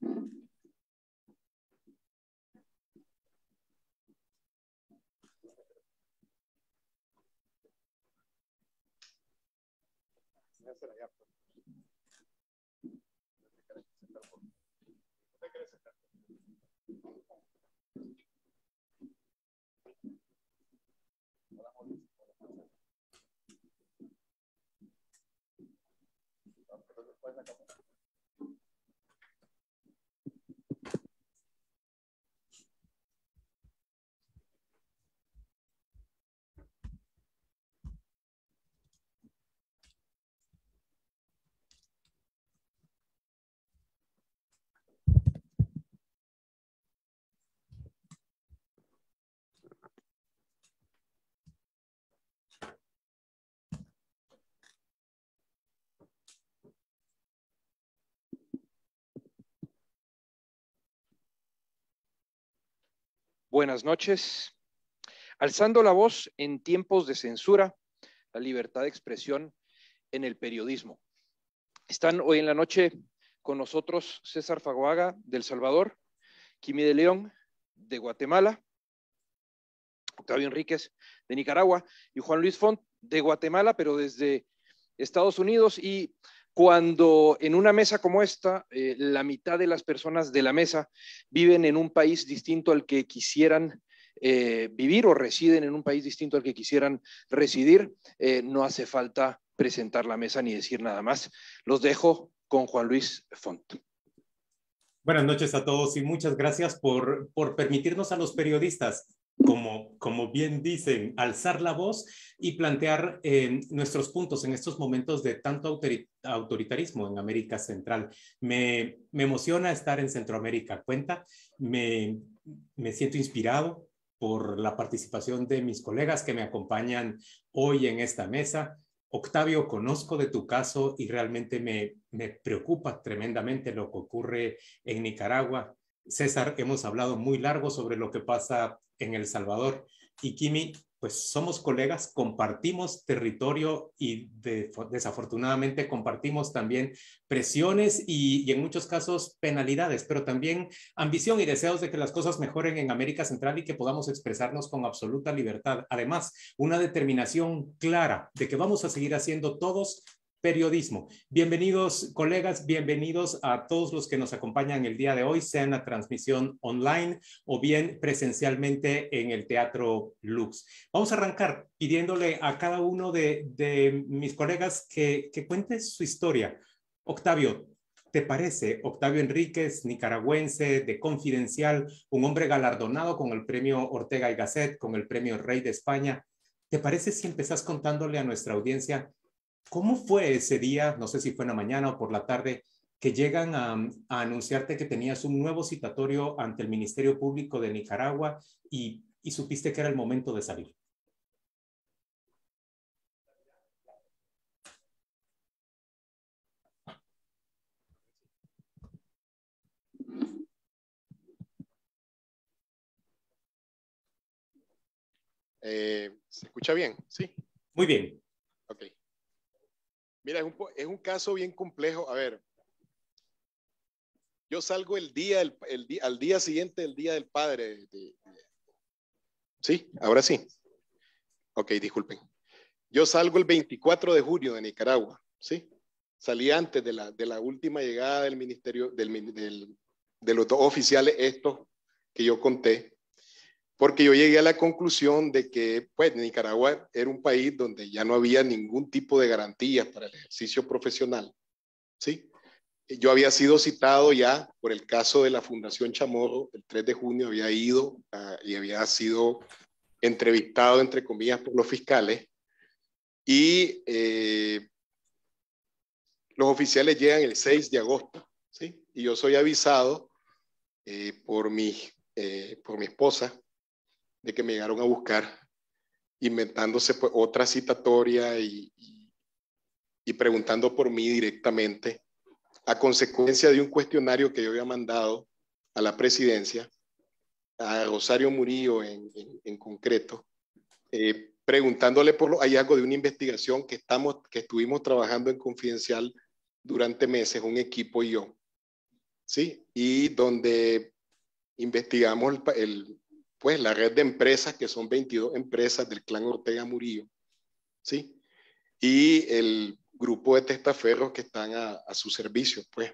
Gracias, Buenas noches. Alzando la voz en tiempos de censura, la libertad de expresión en el periodismo. Están hoy en la noche con nosotros César Fagoaga del Salvador, Kimi de León de Guatemala, Octavio Enríquez de Nicaragua y Juan Luis Font de Guatemala, pero desde Estados Unidos. Y cuando en una mesa como esta, eh, la mitad de las personas de la mesa viven en un país distinto al que quisieran eh, vivir o residen en un país distinto al que quisieran residir, eh, no hace falta presentar la mesa ni decir nada más. Los dejo con Juan Luis Font. Buenas noches a todos y muchas gracias por, por permitirnos a los periodistas como, como bien dicen, alzar la voz y plantear eh, nuestros puntos en estos momentos de tanto autoritarismo en América Central. Me, me emociona estar en Centroamérica Cuenta, me, me siento inspirado por la participación de mis colegas que me acompañan hoy en esta mesa. Octavio, conozco de tu caso y realmente me, me preocupa tremendamente lo que ocurre en Nicaragua. César, hemos hablado muy largo sobre lo que pasa en El Salvador. Y Kimi, pues somos colegas, compartimos territorio y desafortunadamente compartimos también presiones y, y, en muchos casos penalidades, pero también ambición y deseos de que las cosas mejoren en América Central y que podamos expresarnos con absoluta libertad. Además, una determinación clara de que vamos a seguir haciendo todos periodismo. Bienvenidos, colegas, bienvenidos a todos los que nos acompañan el día de hoy, sea en la transmisión online o bien presencialmente en el Teatro Lux. Vamos a arrancar pidiéndole a cada uno de, mis colegas que, cuente su historia. Octavio, ¿Te parece? Octavio Enríquez, nicaragüense, de Confidencial, un hombre galardonado con el premio Ortega y Gasset, con el premio Rey de España. ¿Te parece si empezás contándole a nuestra audiencia ¿Cómo fue ese día? No sé si fue en la mañana o por la tarde que llegan a, anunciarte que tenías un nuevo citatorio ante el Ministerio Público de Nicaragua y, supiste que era el momento de salir. Eh, ¿Se escucha bien? Sí. Muy bien. Mira, es un, caso bien complejo. A ver, yo salgo el día, el, al día siguiente del Día del Padre. sí, ahora sí. Ok, disculpen. Yo salgo el 24 de junio de Nicaragua, ¿sí? Salí antes de la, de la última llegada del ministerio, del, de los dos oficiales estos que yo conté porque yo llegué a la conclusión de que, pues, Nicaragua era un país donde ya no había ningún tipo de garantías para el ejercicio profesional, ¿sí? Yo había sido citado ya por el caso de la Fundación Chamorro, el 3 de junio había ido ah, y había sido entrevistado, entre comillas, por los fiscales, y eh, los oficiales llegan el 6 de agosto, ¿sí? Y yo soy avisado eh, por, mi, eh, por mi esposa de que me llegaron a buscar inventándose pues, otra citatoria y, preguntando por mí directamente a consecuencia de un cuestionario que yo había mandado a la presidencia, a Rosario Murillo en, concreto, eh, preguntándole por los hallazgos de una investigación que, estamos, que estuvimos trabajando en Confidencial durante meses, un equipo y yo, ¿sí? Y donde investigamos el, pues la red de empresas, que son 22 empresas del clan Ortega Murillo, ¿sí? Y el grupo de testaferros que están a, su servicio, pues.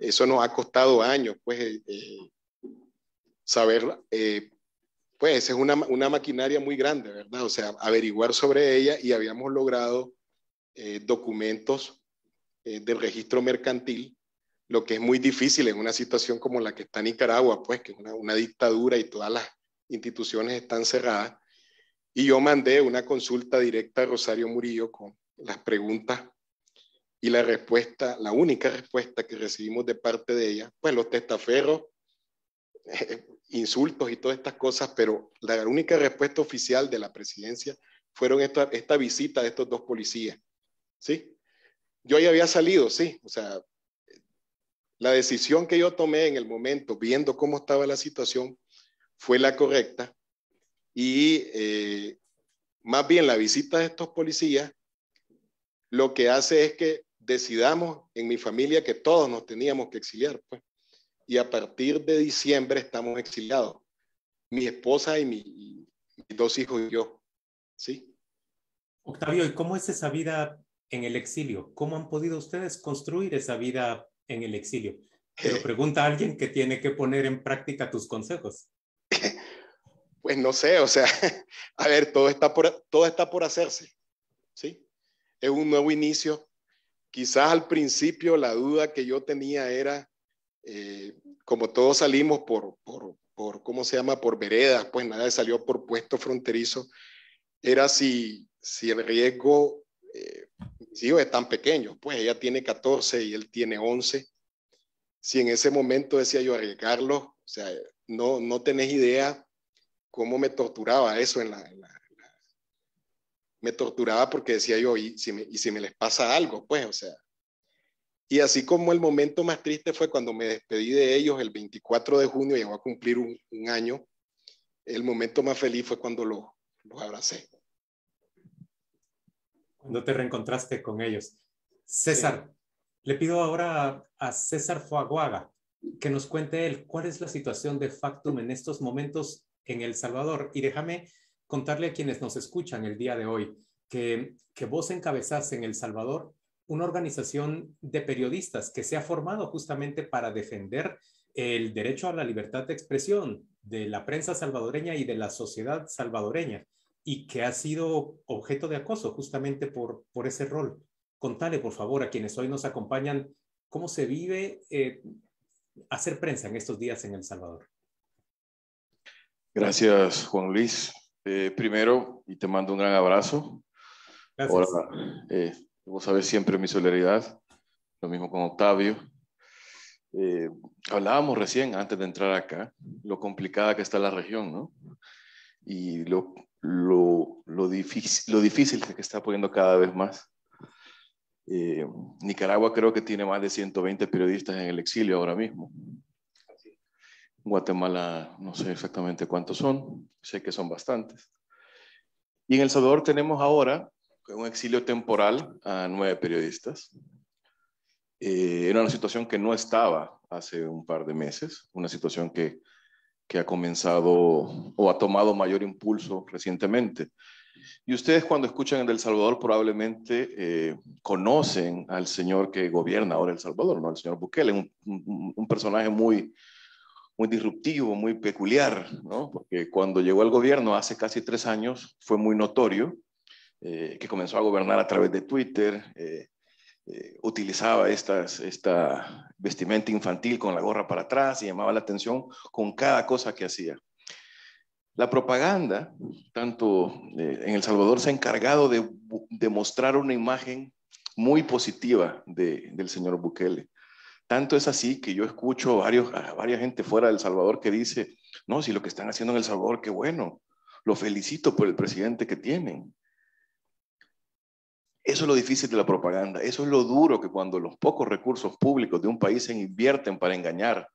Eso nos ha costado años, pues, eh, eh, saber, eh, pues, es una, maquinaria muy grande, ¿verdad? O sea, averiguar sobre ella y habíamos logrado documentos del registro mercantil lo que es muy difícil en una situación como la que está Nicaragua, pues que es una, dictadura y todas las instituciones están cerradas. Y yo mandé una consulta directa a Rosario Murillo con las preguntas y la respuesta, la única respuesta que recibimos de parte de ella, pues los testaferros, eh, insultos y todas estas cosas, pero la única respuesta oficial de la presidencia fueron esta, esta visita de estos dos policías, ¿sí? Yo ya había salido, sí, o sea, la decisión que yo tomé en el momento, viendo cómo estaba la situación, fue la correcta y eh, más bien la visita de estos policías lo que hace es que decidamos en mi familia que todos nos teníamos que exiliar, pues. Y a partir de diciembre estamos exiliados, mi esposa y, y mis dos hijos y yo, ¿sí? Octavio, ¿y cómo es esa vida en el exilio? ¿Cómo han podido ustedes construir esa vida en el exilio. Pero pregunta a alguien que tiene que poner en práctica tus consejos. Pues no sé, o sea, a ver, todo está por, todo está por hacerse, ¿sí? Es un nuevo inicio. Quizás al principio la duda que yo tenía era, eh, como todos salimos por, ¿cómo se llama? Por veredas, pues nada, salió por puesto fronterizo, era si, si el riesgo eh, mis hijos están pequeños, pues ella tiene 14 y él tiene 11. Si en ese momento decía yo arriesgarlo, o sea, no, no tenés idea cómo me torturaba eso en la, me torturaba porque decía yo, y si, me, les pasa algo, pues, o sea. Y así como el momento más triste fue cuando me despedí de ellos el 24 de junio, llegó a cumplir un, año, el momento más feliz fue cuando los, los abracé cuando te reencontraste con ellos. César, le pido ahora a César Fuaguaga que nos cuente él cuál es la situación de Factum en estos momentos en El Salvador. Y déjame contarle a quienes nos escuchan el día de hoy que, que vos encabezás en El Salvador una organización de periodistas que se ha formado justamente para defender el derecho a la libertad de expresión de la prensa salvadoreña y de la sociedad salvadoreña y que ha sido objeto de acoso justamente por, por ese rol. Contale, por favor, a quienes hoy nos acompañan, cómo se vive eh, hacer prensa en estos días en El Salvador. Gracias, Juan Luis. Eh, primero, y te mando un gran abrazo. Gracias. Hola, eh, vos siempre mi solidaridad, lo mismo con Octavio. Eh, hablábamos recién, antes de entrar acá, lo complicada que está la región, ¿no? Y lo lo, difícil, lo difícil que está poniendo cada vez más. Eh, Nicaragua creo que tiene más de 120 periodistas en el exilio ahora mismo. Guatemala, no sé exactamente cuántos son, sé que son bastantes. Y en El Salvador tenemos ahora un exilio temporal a nueve periodistas. Eh, era una situación que no estaba hace un par de meses, una situación que que ha comenzado o ha tomado mayor impulso recientemente. Y ustedes cuando escuchan en El Salvador probablemente eh, conocen al señor que gobierna ahora El Salvador, ¿no? El señor Bukele, un, un, personaje muy, muy disruptivo, muy peculiar, ¿no? Porque cuando llegó al gobierno hace casi tres años fue muy notorio eh, que comenzó a gobernar a través de Twitter, eh, eh, utilizaba estas, esta vestimenta infantil con la gorra para atrás y llamaba la atención con cada cosa que hacía. La propaganda, tanto eh, en El Salvador, se ha encargado de, mostrar una imagen muy positiva de, del señor Bukele. Tanto es así que yo escucho varios, a varias gente fuera del Salvador que dice, no, si lo que están haciendo en El Salvador, qué bueno, lo felicito por el presidente que tienen. Eso es lo difícil de la propaganda, eso es lo duro que cuando los pocos recursos públicos de un país se invierten para engañar,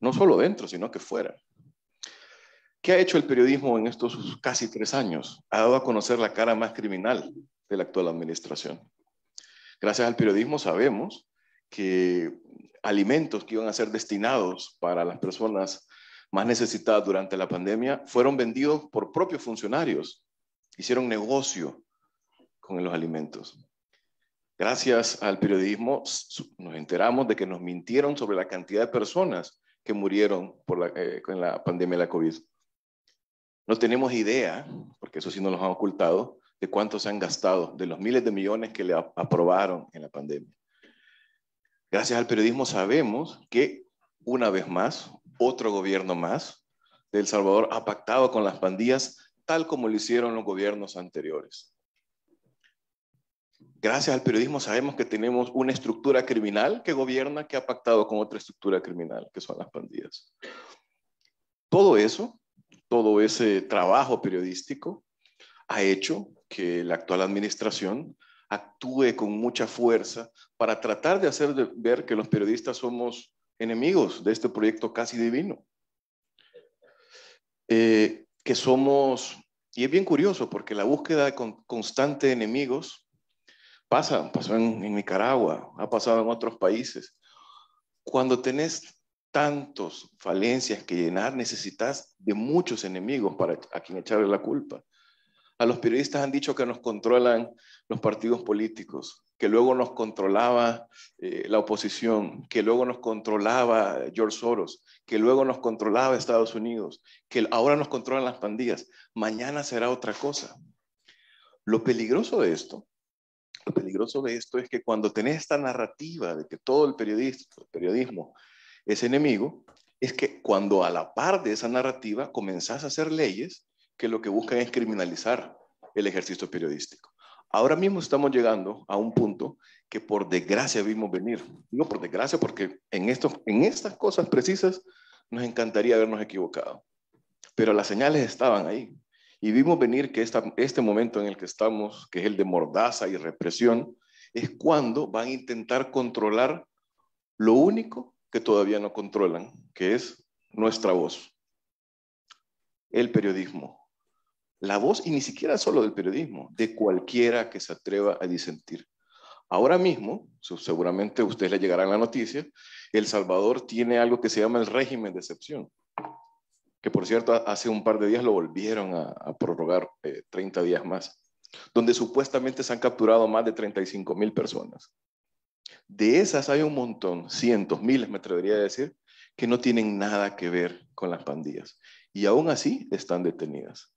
no solo dentro, sino que fuera. ¿Qué ha hecho el periodismo en estos casi tres años? Ha dado a conocer la cara más criminal de la actual administración. Gracias al periodismo sabemos que alimentos que iban a ser destinados para las personas más necesitadas durante la pandemia fueron vendidos por propios funcionarios. Hicieron negocio con los alimentos. Gracias al periodismo nos enteramos de que nos mintieron sobre la cantidad de personas que murieron por la, eh, con la pandemia de la COVID. No tenemos idea, porque eso sí nos lo han ocultado, de cuántos han gastado, de los miles de millones que le aprobaron en la pandemia. Gracias al periodismo sabemos que, una vez más, otro gobierno más de El Salvador ha pactado con las pandillas tal como lo hicieron los gobiernos anteriores gracias al periodismo sabemos que tenemos una estructura criminal que gobierna, que ha pactado con otra estructura criminal, que son las pandillas. Todo eso, todo ese trabajo periodístico ha hecho que la actual administración actúe con mucha fuerza para tratar de hacer ver que los periodistas somos enemigos de este proyecto casi divino. Eh, que somos, y es bien curioso porque la búsqueda constante de enemigos Pasa, pasó en, Nicaragua, ha pasado en otros países. Cuando tenés tantos falencias que llenar, necesitas de muchos enemigos para a quien echarle la culpa. A los periodistas han dicho que nos controlan los partidos políticos, que luego nos controlaba eh, la oposición, que luego nos controlaba George Soros, que luego nos controlaba Estados Unidos, que ahora nos controlan las pandillas. Mañana será otra cosa. Lo peligroso de esto lo peligroso de esto es que cuando tenés esta narrativa de que todo el periodismo, es enemigo, es que cuando a la par de esa narrativa comenzás a hacer leyes que lo que buscan es criminalizar el ejercicio periodístico. Ahora mismo estamos llegando a un punto que por desgracia vimos venir. no por desgracia porque en, en estas cosas precisas nos encantaría habernos equivocado. Pero las señales estaban ahí. Y vimos venir que este momento en el que estamos, que es el de mordaza y represión, es cuando van a intentar controlar lo único que todavía no controlan, que es nuestra voz, el periodismo. La voz, y ni siquiera solo del periodismo, de cualquiera que se atreva a disentir. Ahora mismo, seguramente ustedes le llegarán la noticia, El Salvador tiene algo que se llama el régimen de excepción que por cierto hace un par de días lo volvieron a, prorrogar 30 eh, días más, donde supuestamente se han capturado más de 35 mil personas. De esas hay un montón, cientos, miles me atrevería a decir, que no tienen nada que ver con las pandillas y aún así están detenidas,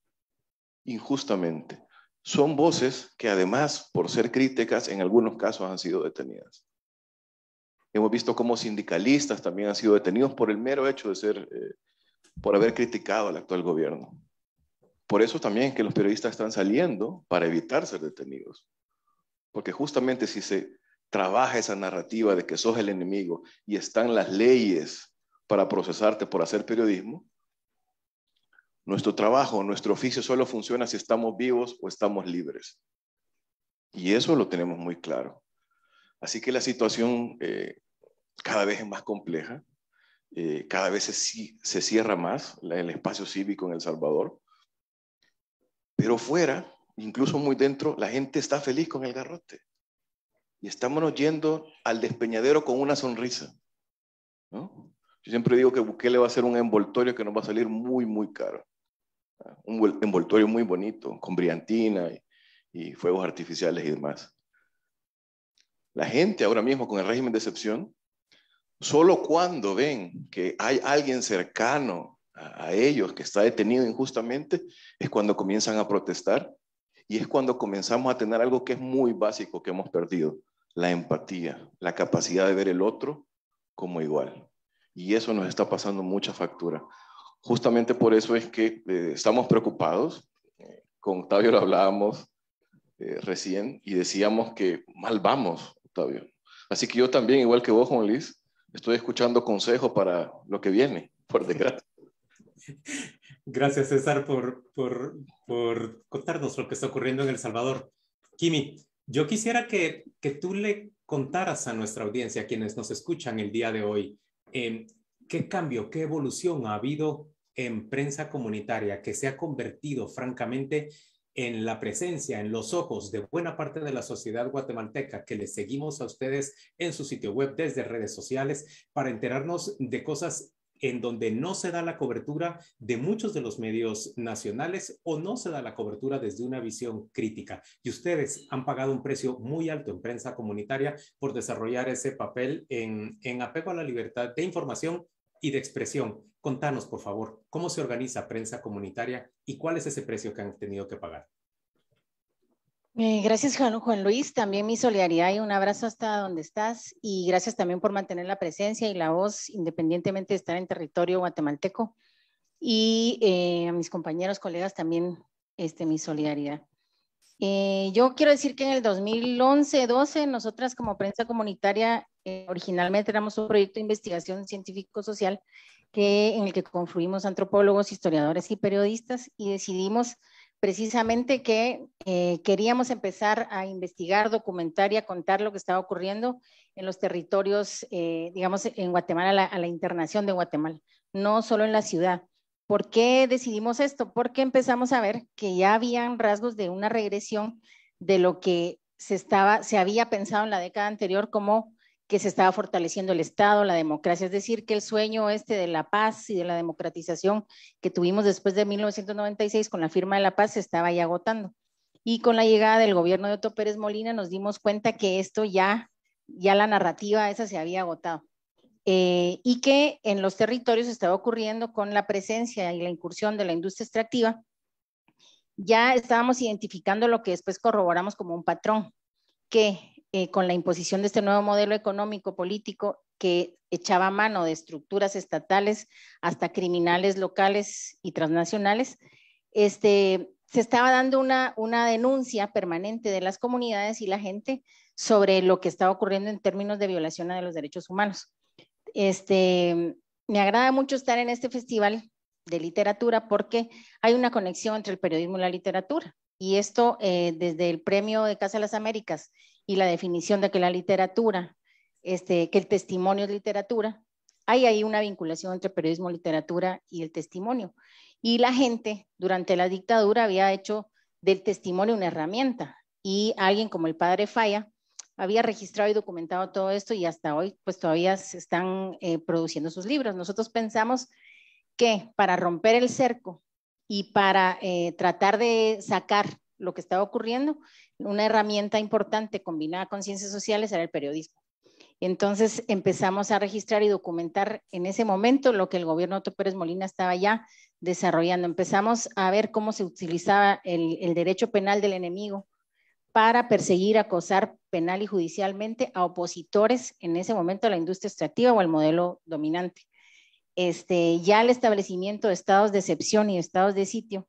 injustamente. Son voces que además, por ser críticas, en algunos casos han sido detenidas. Hemos visto cómo sindicalistas también han sido detenidos por el mero hecho de ser eh, por haber criticado al actual gobierno. Por eso también que los periodistas están saliendo para evitar ser detenidos. Porque justamente si se trabaja esa narrativa de que sos el enemigo y están las leyes para procesarte por hacer periodismo, nuestro trabajo, nuestro oficio solo funciona si estamos vivos o estamos libres. Y eso lo tenemos muy claro. Así que la situación eh, cada vez es más compleja. Eh, cada vez se, cierra más el espacio cívico en El Salvador. Pero fuera, incluso muy dentro, la gente está feliz con el garrote. Y estamos yendo al despeñadero con una sonrisa. Yo siempre digo que Bukele va a ser un envoltorio que nos va a salir muy, muy caro. Ah, un envoltorio muy bonito, con brillantina y fuegos artificiales y demás. La gente ahora mismo con el régimen de excepción Solo cuando ven que hay alguien cercano a, ellos que está detenido injustamente, es cuando comienzan a protestar y es cuando comenzamos a tener algo que es muy básico que hemos perdido, la empatía, la capacidad de ver el otro como igual. Y eso nos está pasando mucha factura. Justamente por eso es que eh, estamos preocupados. con Octavio lo hablábamos eh, recién y decíamos que mal vamos, Octavio. Así que yo también, igual que vos, Juan Luis, estoy escuchando consejo para lo que viene, por desgracia. Gracias, César, por, por, contarnos lo que está ocurriendo en El Salvador. Kimi, yo quisiera que, tú le contaras a nuestra audiencia, a quienes nos escuchan el día de hoy, em, qué cambio, qué evolución ha habido en prensa comunitaria que se ha convertido francamente en la presencia, en los ojos de buena parte de la sociedad guatemalteca que les seguimos a ustedes en su sitio web desde redes sociales para enterarnos de cosas en donde no se da la cobertura de muchos de los medios nacionales o no se da la cobertura desde una visión crítica. Y ustedes han pagado un precio muy alto en prensa comunitaria por desarrollar ese papel en, apego a la libertad de información y de expresión. Contanos, por favor, cómo se organiza prensa comunitaria y cuál es ese precio que han tenido que pagar. Eh, gracias, Juan, Juan, Luis. También mi solidaridad y un abrazo hasta donde estás. Y gracias también por mantener la presencia y la voz, independientemente de estar en territorio guatemalteco. Y eh, a mis compañeros, colegas, también este, mi solidaridad. Eh, yo quiero decir que en el 2011-12, nosotras como prensa comunitaria eh, originalmente éramos un proyecto de investigación científico-social que, en el que confluimos antropólogos, historiadores y periodistas y decidimos precisamente que eh, queríamos empezar a investigar, documentar y a contar lo que estaba ocurriendo en los territorios, eh, digamos, en Guatemala, a la internación de Guatemala, no solo en la ciudad. ¿Por qué decidimos esto? Porque empezamos a ver que ya habían rasgos de una regresión de lo que se, estaba, se había pensado en la década anterior como que se estaba fortaleciendo el Estado, la democracia, es decir, que el sueño este de la paz y de la democratización que tuvimos después de 1996 con la firma de la paz se estaba ya agotando. Y con la llegada del gobierno de Otto Pérez Molina nos dimos cuenta que esto ya, ya la narrativa esa se había agotado. Eh, y que en los territorios estaba ocurriendo con la presencia y la incursión de la industria extractiva, ya estábamos identificando lo que después corroboramos como un patrón, que eh, con la imposición de este nuevo modelo económico político que echaba mano de estructuras estatales hasta criminales locales y transnacionales, este, se estaba dando una, denuncia permanente de las comunidades y la gente sobre lo que estaba ocurriendo en términos de violación a de los derechos humanos. Este, me agrada mucho estar en este festival de literatura porque hay una conexión entre el periodismo y la literatura. Y esto eh, desde el premio de Casa de las Américas y la definición de que la literatura, este, que el testimonio es literatura, hay ahí una vinculación entre periodismo, literatura y el testimonio. Y la gente durante la dictadura había hecho del testimonio una herramienta y alguien como el padre Falla había registrado y documentado todo esto y hasta hoy pues todavía se están eh, produciendo sus libros. Nosotros pensamos que para romper el cerco y para eh, tratar de sacar lo que estaba ocurriendo, una herramienta importante combinada con ciencias sociales era el periodismo. Entonces empezamos a registrar y documentar en ese momento lo que el gobierno de Pérez Molina estaba ya desarrollando. Empezamos a ver cómo se utilizaba el, derecho penal del enemigo para perseguir, acosar penal y judicialmente a opositores en ese momento a la industria extractiva o al modelo dominante. Este, ya el establecimiento de estados de excepción y estados de sitio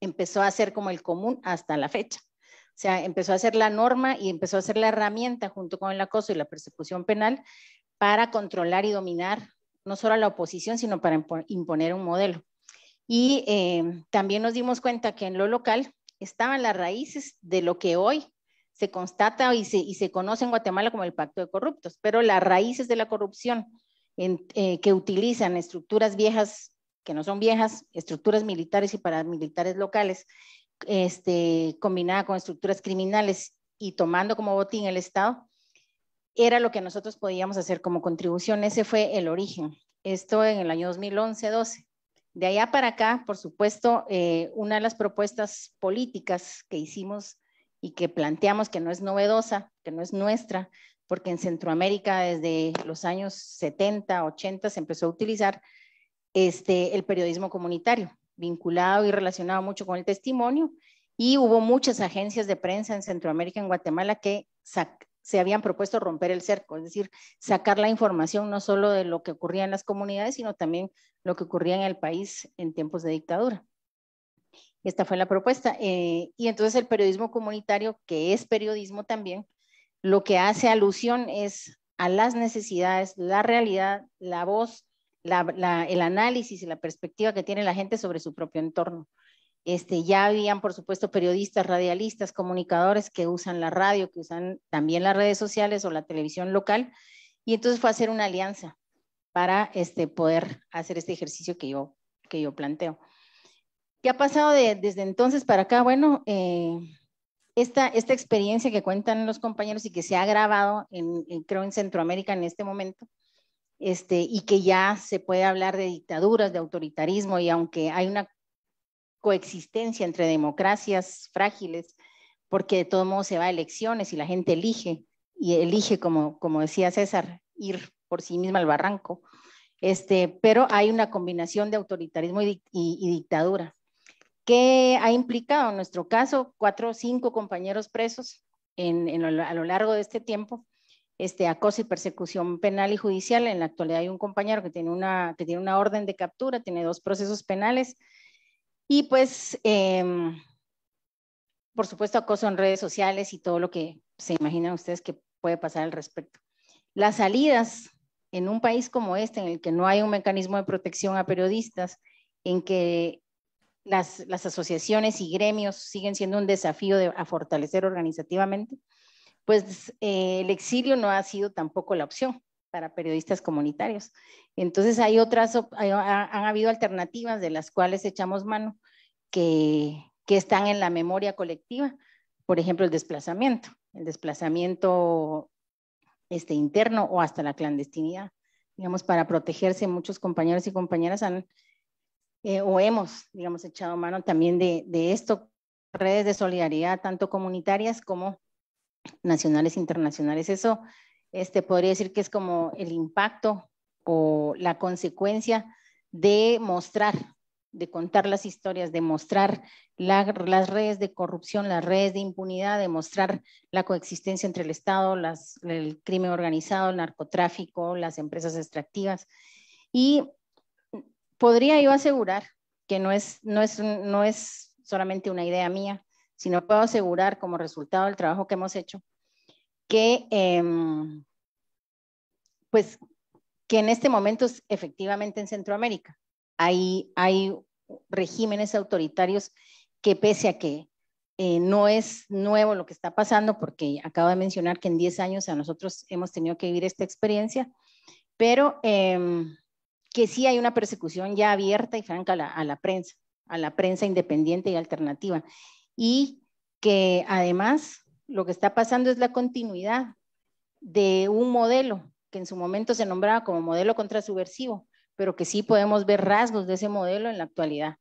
empezó a ser como el común hasta la fecha. O sea, empezó a ser la norma y empezó a ser la herramienta junto con el acoso y la persecución penal para controlar y dominar no solo a la oposición, sino para imponer un modelo. Y eh, también nos dimos cuenta que en lo local estaban las raíces de lo que hoy se constata y se, se conoce en Guatemala como el pacto de corruptos, pero las raíces de la corrupción eh, que utilizan estructuras viejas, que no son viejas, estructuras militares y paramilitares locales, este, combinada con estructuras criminales y tomando como botín el Estado, era lo que nosotros podíamos hacer como contribución. Ese fue el origen. Esto en el año 2011-12. De allá para acá, por supuesto, eh, una de las propuestas políticas que hicimos y que planteamos que no es novedosa, que no es nuestra, porque en Centroamérica desde los años 70, 80 se empezó a utilizar este, el periodismo comunitario vinculado y relacionado mucho con el testimonio, y hubo muchas agencias de prensa en Centroamérica, en Guatemala, que se habían propuesto romper el cerco, es decir, sacar la información no solo de lo que ocurría en las comunidades, sino también lo que ocurría en el país en tiempos de dictadura. Esta fue la propuesta. Eh, y entonces el periodismo comunitario, que es periodismo también, lo que hace alusión es a las necesidades, la realidad, la voz el análisis y la perspectiva que tiene la gente sobre su propio entorno. Este, ya habían, por supuesto, periodistas, radialistas, comunicadores que usan la radio, que usan también las redes sociales o la televisión local. Y entonces fue hacer una alianza para este, poder hacer este ejercicio que yo, que yo planteo. ¿Qué ha pasado desde entonces para acá? Bueno, eh, esta, experiencia que cuentan los compañeros y que se ha grabado, creo, en Centroamérica en este momento, este, y que ya se puede hablar de dictaduras, de autoritarismo, y aunque hay una coexistencia entre democracias frágiles, porque de todo modo se va a elecciones y la gente elige, y elige, como, como decía César, ir por sí misma al barranco. Este, pero hay una combinación de autoritarismo y, dictadura. que ha implicado? En nuestro caso, cuatro o cinco compañeros presos a lo largo de este tiempo, este, acoso y persecución penal y judicial. En la actualidad hay un compañero que tiene una, que tiene una orden de captura, tiene dos procesos penales y pues, em, por supuesto, acoso en redes sociales y todo lo que se imaginan ustedes que puede pasar al respecto. Las salidas en un país como este, en el que no hay un mecanismo de protección a periodistas, en que las, asociaciones y gremios siguen siendo un desafío a fortalecer organizativamente, pues eh, el exilio no ha sido tampoco la opción para periodistas comunitarios. Entonces hay otras, han habido alternativas de las cuales echamos mano que, están en la memoria colectiva. Por ejemplo, el desplazamiento, el desplazamiento este, interno o hasta la clandestinidad. Digamos, para protegerse, muchos compañeros y compañeras han, eh, o hemos, digamos, echado mano también de esto, redes de solidaridad, tanto comunitarias como nacionales e internacionales. Eso este, podría decir que es como el impacto o la consecuencia de mostrar, de contar las historias, de mostrar las redes de corrupción, las redes de impunidad, de mostrar la coexistencia entre el Estado, el crimen organizado, el narcotráfico, las empresas extractivas. Y podría yo asegurar que no es solamente una idea mía, si no puedo asegurar como resultado del trabajo que hemos hecho que, em, pues, que en este momento es efectivamente en Centroamérica hay, hay regímenes autoritarios que pese a que eh, no es nuevo lo que está pasando, porque acabo de mencionar que en 10 años a nosotros hemos tenido que vivir esta experiencia, pero em, que sí hay una persecución ya abierta y franca a la, prensa, a la prensa independiente y alternativa y que además lo que está pasando es la continuidad de un modelo que en su momento se nombraba como modelo contrasubversivo, pero que sí podemos ver rasgos de ese modelo en la actualidad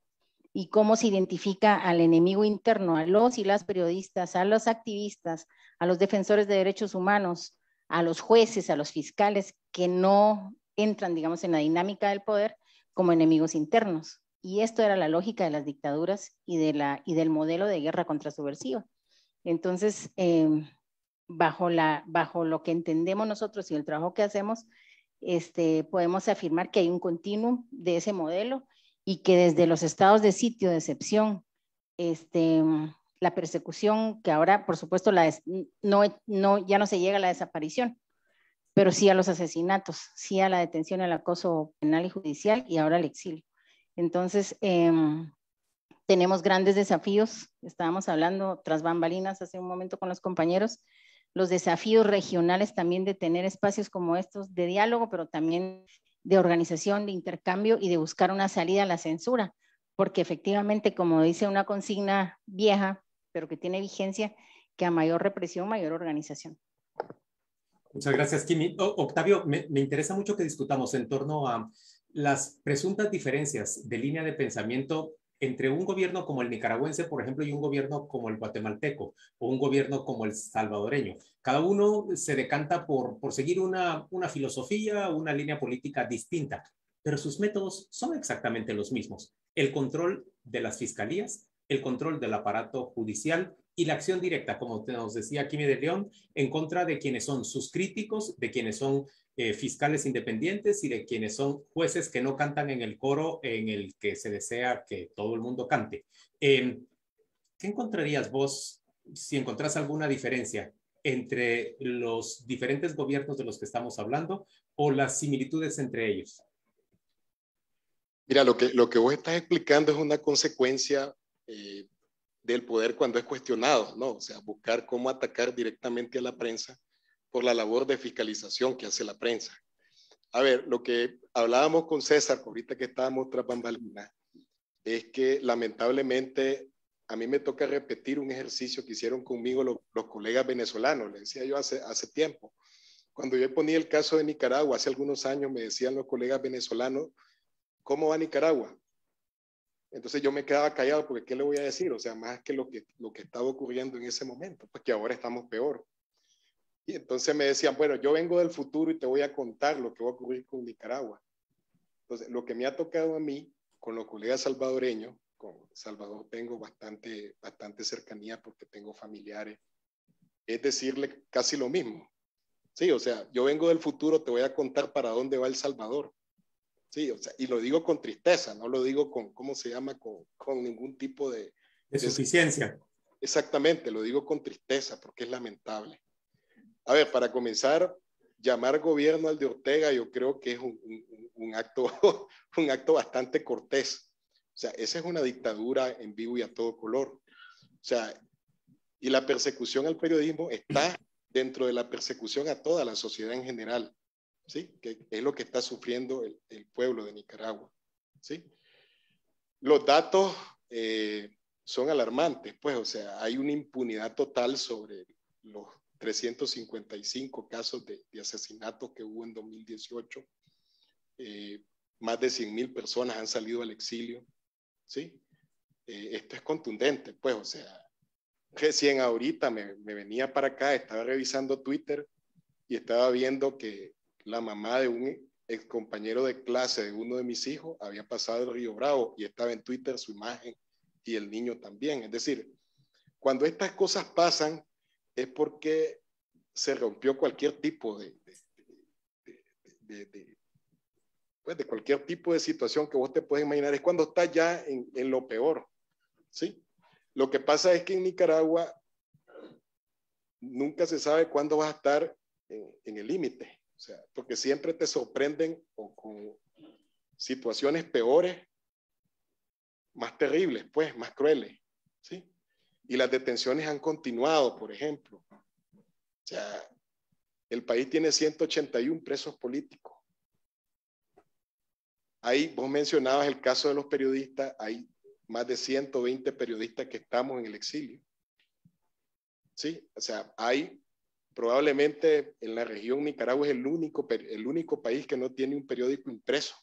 y cómo se identifica al enemigo interno, a los y las periodistas, a los activistas, a los defensores de derechos humanos, a los jueces, a los fiscales que no entran, digamos, en la dinámica del poder como enemigos internos. Y esto era la lógica de las dictaduras y, del modelo de guerra contra subversiva. Entonces, em, bajo, bajo lo que entendemos nosotros y el trabajo que hacemos, este, podemos afirmar que hay un continuum de ese modelo y que desde los estados de sitio, de excepción, este, la persecución, que ahora, por supuesto, ya no se llega a la desaparición, pero sí a los asesinatos, sí a la detención, al acoso penal y judicial y ahora al exilio. Entonces, em, tenemos grandes desafíos. Estábamos hablando tras bambalinas hace un momento con los compañeros. Los desafíos regionales también de tener espacios como estos de diálogo, pero también de organización, de intercambio y de buscar una salida a la censura. Porque efectivamente, como dice una consigna vieja, pero que tiene vigencia, que a mayor represión, mayor organización. Muchas gracias, Kimi. Octavio, me interesa mucho que discutamos en torno a las presuntas diferencias de línea de pensamiento entre un gobierno como el nicaragüense, por ejemplo, y un gobierno como el guatemalteco o un gobierno como el salvadoreño. Cada uno se decanta por, seguir una, una filosofía, una línea política distinta, pero sus métodos son exactamente los mismos. El control de las fiscalías, el control del aparato judicial, y la acción directa, como nos decía Kimi de León, en contra de quienes son sus críticos, de quienes son eh, fiscales independientes y de quienes son jueces que no cantan en el coro en el que se desea que todo el mundo cante. Em, ¿Qué encontrarías vos si encontrás alguna diferencia entre los diferentes gobiernos de los que estamos hablando o las similitudes entre ellos? Mira, lo que, lo que vos estás explicando es una consecuencia eh, del poder cuando es cuestionado, ¿no? O sea, buscar cómo atacar directamente a la prensa por la labor de fiscalización que hace la prensa. A ver, lo que hablábamos con César, ahorita que estábamos tras bambalinas, es que lamentablemente a mí me toca repetir un ejercicio que hicieron conmigo los, colegas venezolanos, le decía yo hace, hace tiempo. Cuando yo ponía el caso de Nicaragua, hace algunos años me decían los colegas venezolanos, ¿cómo va Nicaragua? Entonces yo me quedaba callado porque ¿qué le voy a decir? O sea, más que lo que, lo que estaba ocurriendo en ese momento, porque pues ahora estamos peor. Y entonces me decían, bueno, yo vengo del futuro y te voy a contar lo que va a ocurrir con Nicaragua. Entonces, lo que me ha tocado a mí, con los colegas salvadoreños, con Salvador tengo bastante, bastante cercanía porque tengo familiares, es decirle casi lo mismo. Sí, o sea, yo vengo del futuro, te voy a contar para dónde va El Salvador. Sí, o sea, y lo digo con tristeza, no lo digo con, ¿cómo se llama? Con, con ningún tipo de... De suficiencia. Exactamente, lo digo con tristeza porque es lamentable. A ver, para comenzar, llamar gobierno al de Ortega yo creo que es un, un, acto, un acto bastante cortés. O sea, esa es una dictadura en vivo y a todo color. O sea, y la persecución al periodismo está dentro de la persecución a toda la sociedad en general. ¿sí? que es lo que está sufriendo el, pueblo de Nicaragua. ¿sí? Los datos eh, son alarmantes, pues, o sea, hay una impunidad total sobre los 355 casos de, asesinatos que hubo en 2018. Eh, más de 100 mil personas han salido al exilio, ¿sí? Eh, esto es contundente, pues, o sea, recién ahorita me, me venía para acá, estaba revisando Twitter y estaba viendo que la mamá de un ex compañero de clase de uno de mis hijos había pasado el Río Bravo y estaba en Twitter su imagen y el niño también. Es decir, cuando estas cosas pasan es porque se rompió cualquier tipo de, pues de cualquier tipo de situación que vos te puedes imaginar. Es cuando está ya en, lo peor, ¿sí? Lo que pasa es que en Nicaragua nunca se sabe cuándo vas a estar en el límite sea, porque siempre te sorprenden con, con situaciones peores, más terribles, pues, más crueles, ¿sí? Y las detenciones han continuado, por ejemplo. O sea, el país tiene 181 presos políticos. Ahí, vos mencionabas el caso de los periodistas, hay más de 120 periodistas que estamos en el exilio. Sí, o sea, hay probablemente en la región Nicaragua es el único, el único país que no tiene un periódico impreso,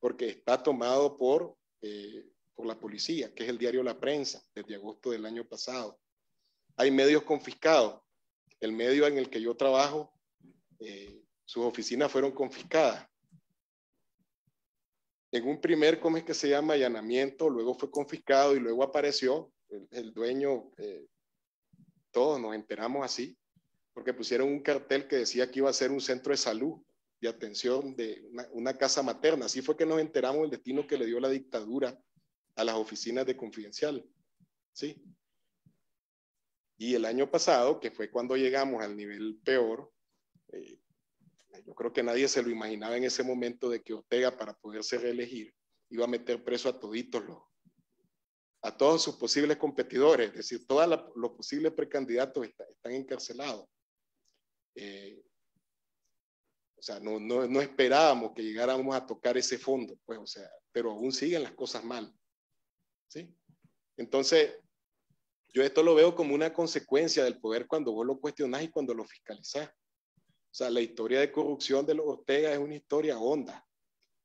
porque está tomado por, eh, por la policía, que es el diario La Prensa, desde agosto del año pasado. Hay medios confiscados. El medio en el que yo trabajo, eh, sus oficinas fueron confiscadas. En un primer, ¿cómo es que se llama? Allanamiento, luego fue confiscado y luego apareció el, dueño, eh, todos nos enteramos así, porque pusieron un cartel que decía que iba a ser un centro de salud y atención de una, casa materna. Así fue que nos enteramos del destino que le dio la dictadura a las oficinas de Confidencial. ¿Sí? Y el año pasado, que fue cuando llegamos al nivel peor, eh, yo creo que nadie se lo imaginaba en ese momento de que Ortega, para poderse reelegir, iba a meter preso a toditos a todos sus posibles competidores, es decir, todos los posibles precandidatos están encarcelados. Eh, o sea, no, esperábamos que llegáramos a tocar ese fondo, pues, o sea, pero aún siguen las cosas mal, ¿sí? Entonces, yo esto lo veo como una consecuencia del poder cuando vos lo cuestionás y cuando lo fiscalizás. O sea, la historia de corrupción de los Ortega es una historia honda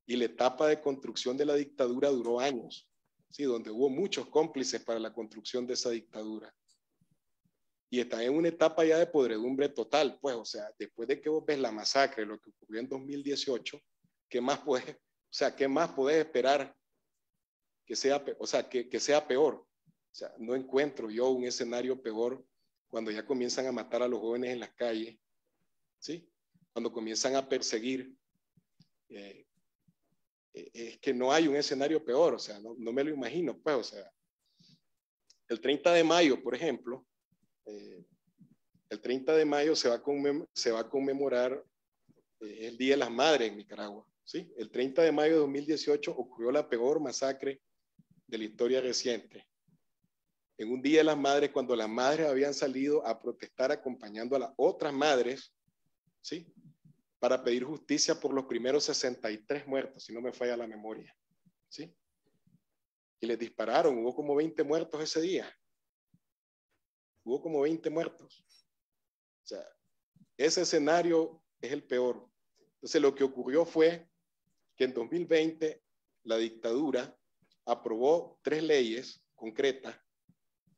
y la etapa de construcción de la dictadura duró años, ¿sí? donde hubo muchos cómplices para la construcción de esa dictadura y están en una etapa ya de podredumbre total, pues, o sea, después de que vos ves la masacre, lo que ocurrió en 2018, ¿qué más puedes, o sea, qué más puedes esperar que sea, o sea, que, que sea peor? O sea, no encuentro yo un escenario peor cuando ya comienzan a matar a los jóvenes en las calles, ¿sí? Cuando comienzan a perseguir. Eh, eh, es que no hay un escenario peor, o sea, no, no, me lo imagino, pues, o sea, el 30 de mayo, por ejemplo, eh, el 30 de mayo se va a, conmemorar eh, el Día de las Madres en Nicaragua. ¿sí? El 30 de mayo de 2018 ocurrió la peor masacre de la historia reciente. En un Día de las Madres, cuando las madres habían salido a protestar acompañando a las otras madres, ¿sí? para pedir justicia por los primeros 63 muertos, si no me falla la memoria. ¿sí? Y les dispararon, hubo como 20 muertos ese día hubo como 20 muertos. O sea, ese escenario es el peor. Entonces, lo que ocurrió fue que en 2020 la dictadura aprobó tres leyes concretas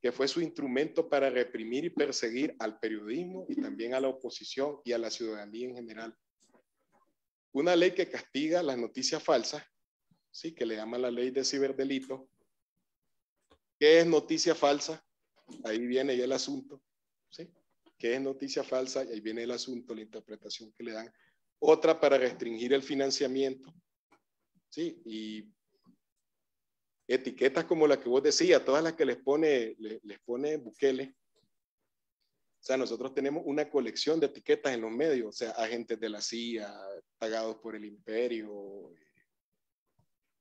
que fue su instrumento para reprimir y perseguir al periodismo y también a la oposición y a la ciudadanía en general. Una ley que castiga las noticias falsas, sí, que le llama la ley de ciberdelito. ¿Qué es noticia falsa? ahí viene ya el asunto, ¿sí? ¿Qué es noticia falsa? Y ahí viene el asunto, la interpretación que le dan. Otra para restringir el financiamiento, ¿sí? Y etiquetas como la que vos decías, todas las que les pone, les, pone Bukele. O sea, nosotros tenemos una colección de etiquetas en los medios, o sea, agentes de la CIA, pagados por el imperio,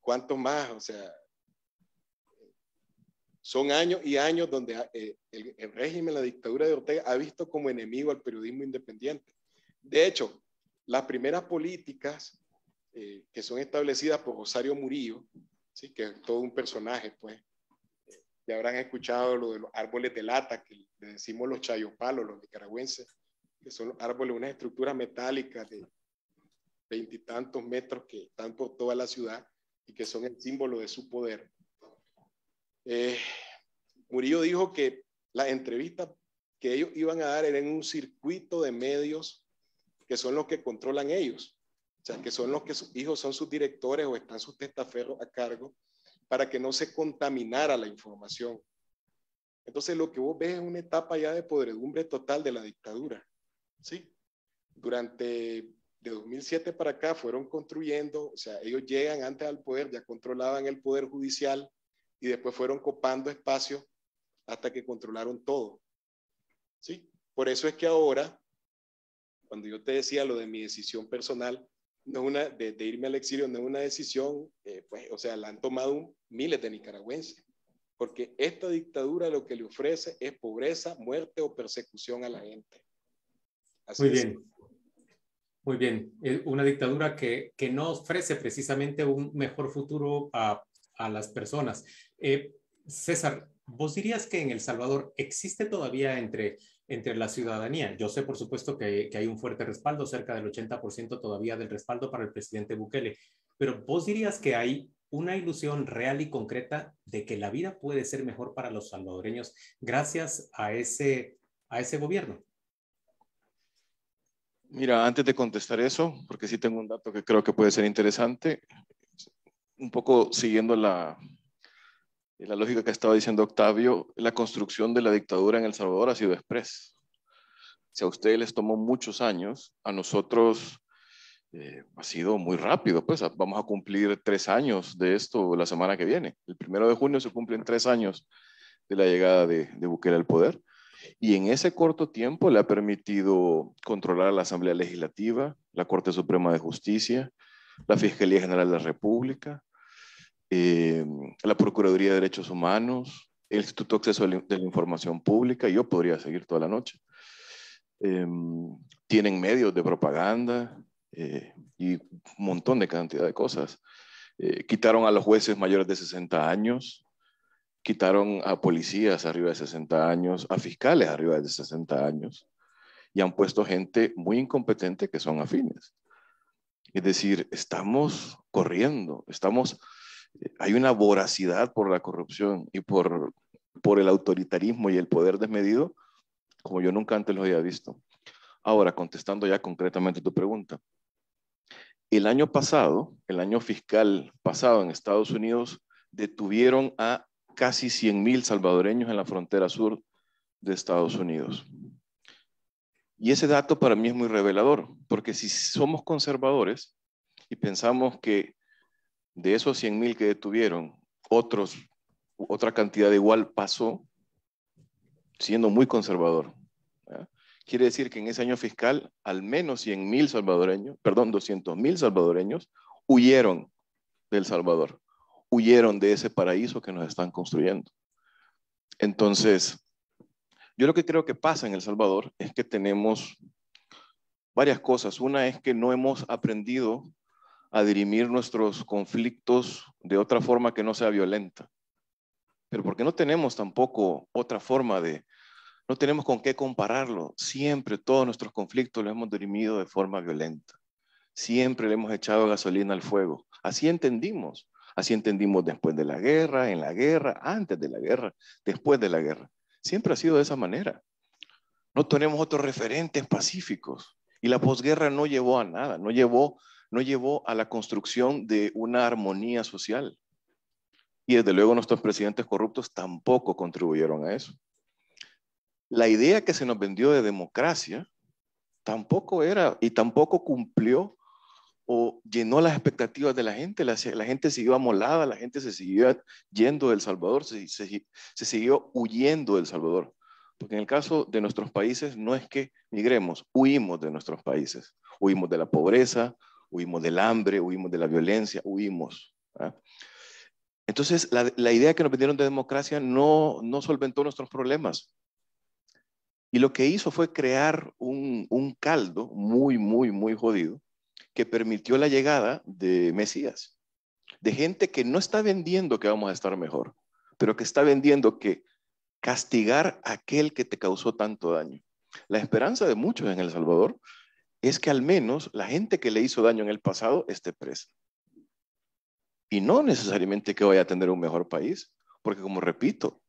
¿cuántos más? O sea, son años y años donde ah, eh, el, régimen, la dictadura de Ortega ha visto como enemigo al periodismo independiente. De hecho, las primeras políticas eh, que son establecidas por Rosario Murillo, ¿sí? que es todo un personaje, pues, ya habrán escuchado lo de los árboles de lata, que le decimos los chayopalos, los nicaragüenses, que son árboles, una estructura metálica de veintitantos metros que están por toda la ciudad y que son el símbolo de su poder. Eh, Murillo dijo que la entrevista que ellos iban a dar en un circuito de medios que son los que controlan ellos, o sea, que son los que sus hijos son sus directores o están sus testaferros a cargo para que no se contaminara la información. Entonces lo que vos ves es una etapa ya de podredumbre total de la dictadura. ¿sí? Durante de 2007 para acá fueron construyendo, o sea, ellos llegan antes al poder, ya controlaban el poder judicial, y después fueron copando espacio hasta que controlaron todo. ¿Sí? Por eso es que ahora, cuando yo te decía lo de mi decisión personal, no una, de, irme al exilio no es una decisión, eh, pues, o sea, la han tomado miles de nicaragüenses, porque esta dictadura lo que le ofrece es pobreza, muerte o persecución a la gente. Muy bien. Muy bien, eh, una dictadura que, que, no ofrece precisamente un mejor futuro a a las personas. Eh, César, ¿vos dirías que en El Salvador existe todavía entre, entre la ciudadanía? Yo sé, por supuesto, que, hay un fuerte respaldo, cerca del 80% todavía del respaldo para el presidente Bukele, pero ¿vos dirías que hay una ilusión real y concreta de que la vida puede ser mejor para los salvadoreños gracias a ese, a ese gobierno? Mira, antes de contestar eso, porque sí tengo un dato que creo que puede ser interesante, un poco siguiendo la, la lógica que estaba diciendo Octavio, la construcción de la dictadura en El Salvador ha sido express. Si a ustedes les tomó muchos años, a nosotros eh, ha sido muy rápido. Pues vamos a cumplir tres años de esto la semana que viene. El primero de junio se cumplen tres años de la llegada de, de Bukele al poder. Y en ese corto tiempo le ha permitido controlar la Asamblea Legislativa, la Corte Suprema de Justicia, la Fiscalía General de la República, eh, la Procuraduría de Derechos Humanos, el Instituto de Acceso de la Información Pública, yo podría seguir toda la noche. Em, tienen medios de propaganda eh, y un montón de cantidad de cosas. Eh, quitaron a los jueces mayores de 60 años, quitaron a policías arriba de 60 años, a fiscales arriba de 60 años, y han puesto gente muy incompetente que son afines. Es decir, estamos corriendo, estamos hay una voracidad por la corrupción y por, por el autoritarismo y el poder desmedido como yo nunca antes lo había visto. Ahora, contestando ya concretamente tu pregunta. El año pasado, el año fiscal pasado en Estados Unidos, detuvieron a casi 100.000 salvadoreños en la frontera sur de Estados Unidos. Y ese dato para mí es muy revelador, porque si somos conservadores y pensamos que de esos 100.000 que detuvieron, otros, otra cantidad de igual pasó siendo muy conservador. Quiere decir que en ese año fiscal, al menos 100.000 salvadoreños, perdón, 200.000 salvadoreños huyeron del Salvador, huyeron de ese paraíso que nos están construyendo. Entonces, yo lo que creo que pasa en El Salvador es que tenemos varias cosas. Una es que no hemos aprendido a dirimir nuestros conflictos de otra forma que no sea violenta. Pero porque no tenemos tampoco otra forma de, no tenemos con qué compararlo. Siempre todos nuestros conflictos los hemos dirimido de forma violenta. Siempre le hemos echado gasolina al fuego. Así entendimos. Así entendimos después de la guerra, en la guerra, antes de la guerra, después de la guerra. Siempre ha sido de esa manera. No tenemos otros referentes pacíficos. Y la posguerra no llevó a nada, no llevó no llevó a la construcción de una armonía social. Y desde luego nuestros presidentes corruptos tampoco contribuyeron a eso. La idea que se nos vendió de democracia tampoco era y tampoco cumplió o llenó las expectativas de la gente. La, gente siguió amolada, la gente se siguió yendo del Salvador, se, siguió huyendo del Salvador. Porque en el caso de nuestros países no es que migremos, huimos de nuestros países, huimos de la pobreza, huimos del hambre, huimos de la violencia, huimos. ¿ah? Entonces, la, la, idea que nos vendieron de democracia no, no solventó nuestros problemas. Y lo que hizo fue crear un, un caldo muy, muy, muy jodido que permitió la llegada de Mesías, de gente que no está vendiendo que vamos a estar mejor, pero que está vendiendo que castigar a aquel que te causó tanto daño. La esperanza de muchos en El Salvador es que al menos la gente que le hizo daño en el pasado esté presa. Y no necesariamente que vaya a tener un mejor país, porque como repito,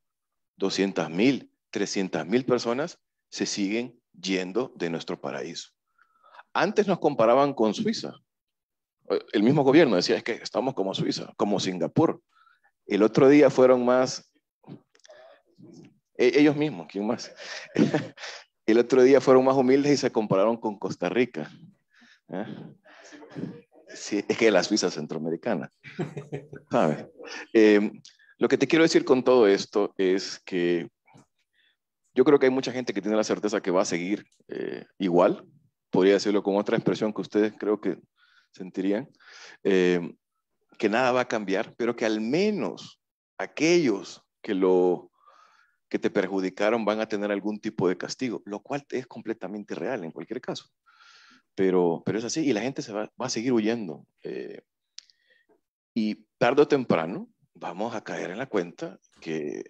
200.000, 300.000 personas se siguen yendo de nuestro paraíso. Antes nos comparaban con Suiza. El mismo gobierno decía, es que estamos como Suiza, como Singapur. El otro día fueron más e-, ellos mismos, ¿quién más? el otro día fueron más humildes y se compararon con Costa Rica. ¿eh? Sí, es que la Suiza centroamericana. Em, lo que te quiero decir con todo esto es que yo creo que hay mucha gente que tiene la certeza que va a seguir eh, igual, podría decirlo con otra expresión que ustedes creo que sentirían, em, que nada va a cambiar, pero que al menos aquellos que lo que te perjudicaron van a tener algún tipo de castigo, lo cual es completamente real en cualquier caso. Pero, pero es así y la gente se va, a seguir huyendo. Eh, y tarde o temprano vamos a caer en la cuenta que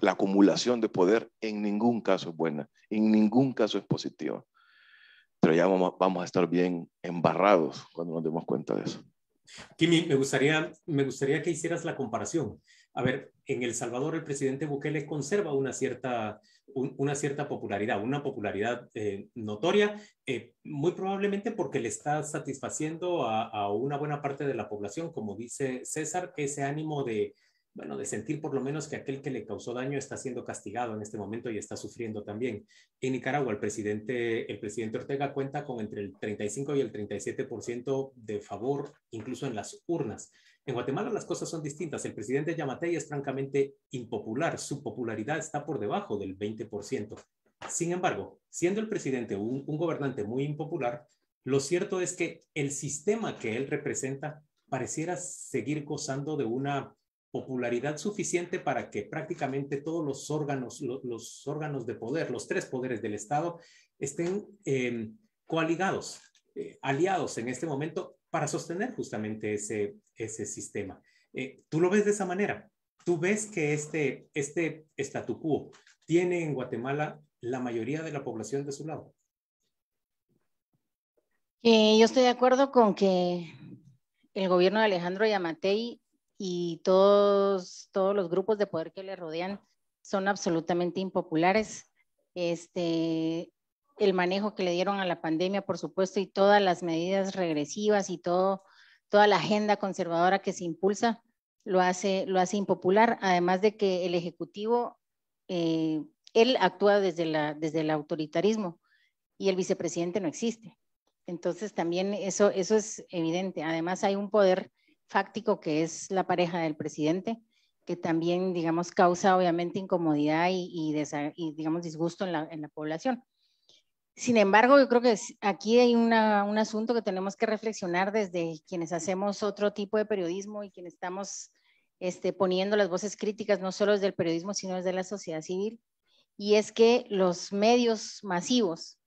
la acumulación de poder en ningún caso es buena, en ningún caso es positiva. Pero ya vamos, vamos a estar bien embarrados cuando nos demos cuenta de eso. Kimi, me gustaría, me gustaría que hicieras la comparación a ver, en El Salvador el presidente Bukele conserva una cierta, una cierta popularidad, una popularidad eh, notoria, eh, muy probablemente porque le está satisfaciendo a, una buena parte de la población, como dice César, ese ánimo de, de sentir por lo menos que aquel que le causó daño está siendo castigado en este momento y está sufriendo también. En Nicaragua, el presidente, el presidente Ortega cuenta con entre el 35 y el 37% de favor, incluso en las urnas. En Guatemala las cosas son distintas. El presidente Yamatei es francamente impopular. Su popularidad está por debajo del 20%. Sin embargo, siendo el presidente un, gobernante muy impopular, lo cierto es que el sistema que él representa pareciera seguir gozando de una popularidad suficiente para que prácticamente todos los órganos, los órganos de poder, los tres poderes del Estado, estén eh, coaligados, eh, aliados en este momento para sostener justamente ese, ese sistema. Eh, ¿Tú lo ves de esa manera? ¿Tú ves que este, este statu quo tiene en Guatemala la mayoría de la población de su lado? Eh, yo estoy de acuerdo con que el gobierno de Alejandro Yamatei y todos, todos los grupos de poder que le rodean son absolutamente impopulares. Este, el manejo que le dieron a la pandemia, por supuesto, y todas las medidas regresivas y todo, toda la agenda conservadora que se impulsa, lo hace, lo hace impopular, además de que el Ejecutivo, eh, él actúa desde, la, desde el autoritarismo y el vicepresidente no existe. Entonces también eso, eso es evidente. Además hay un poder fáctico que es la pareja del presidente, que también, digamos, causa obviamente incomodidad y, digamos, disgusto en la población. Sin embargo, yo creo que aquí hay un asunto que tenemos que reflexionar desde quienes hacemos otro tipo de periodismo y quienes estamos este, poniendo las voces críticas, no solo desde el periodismo, sino desde la sociedad civil, y es que los medios masivos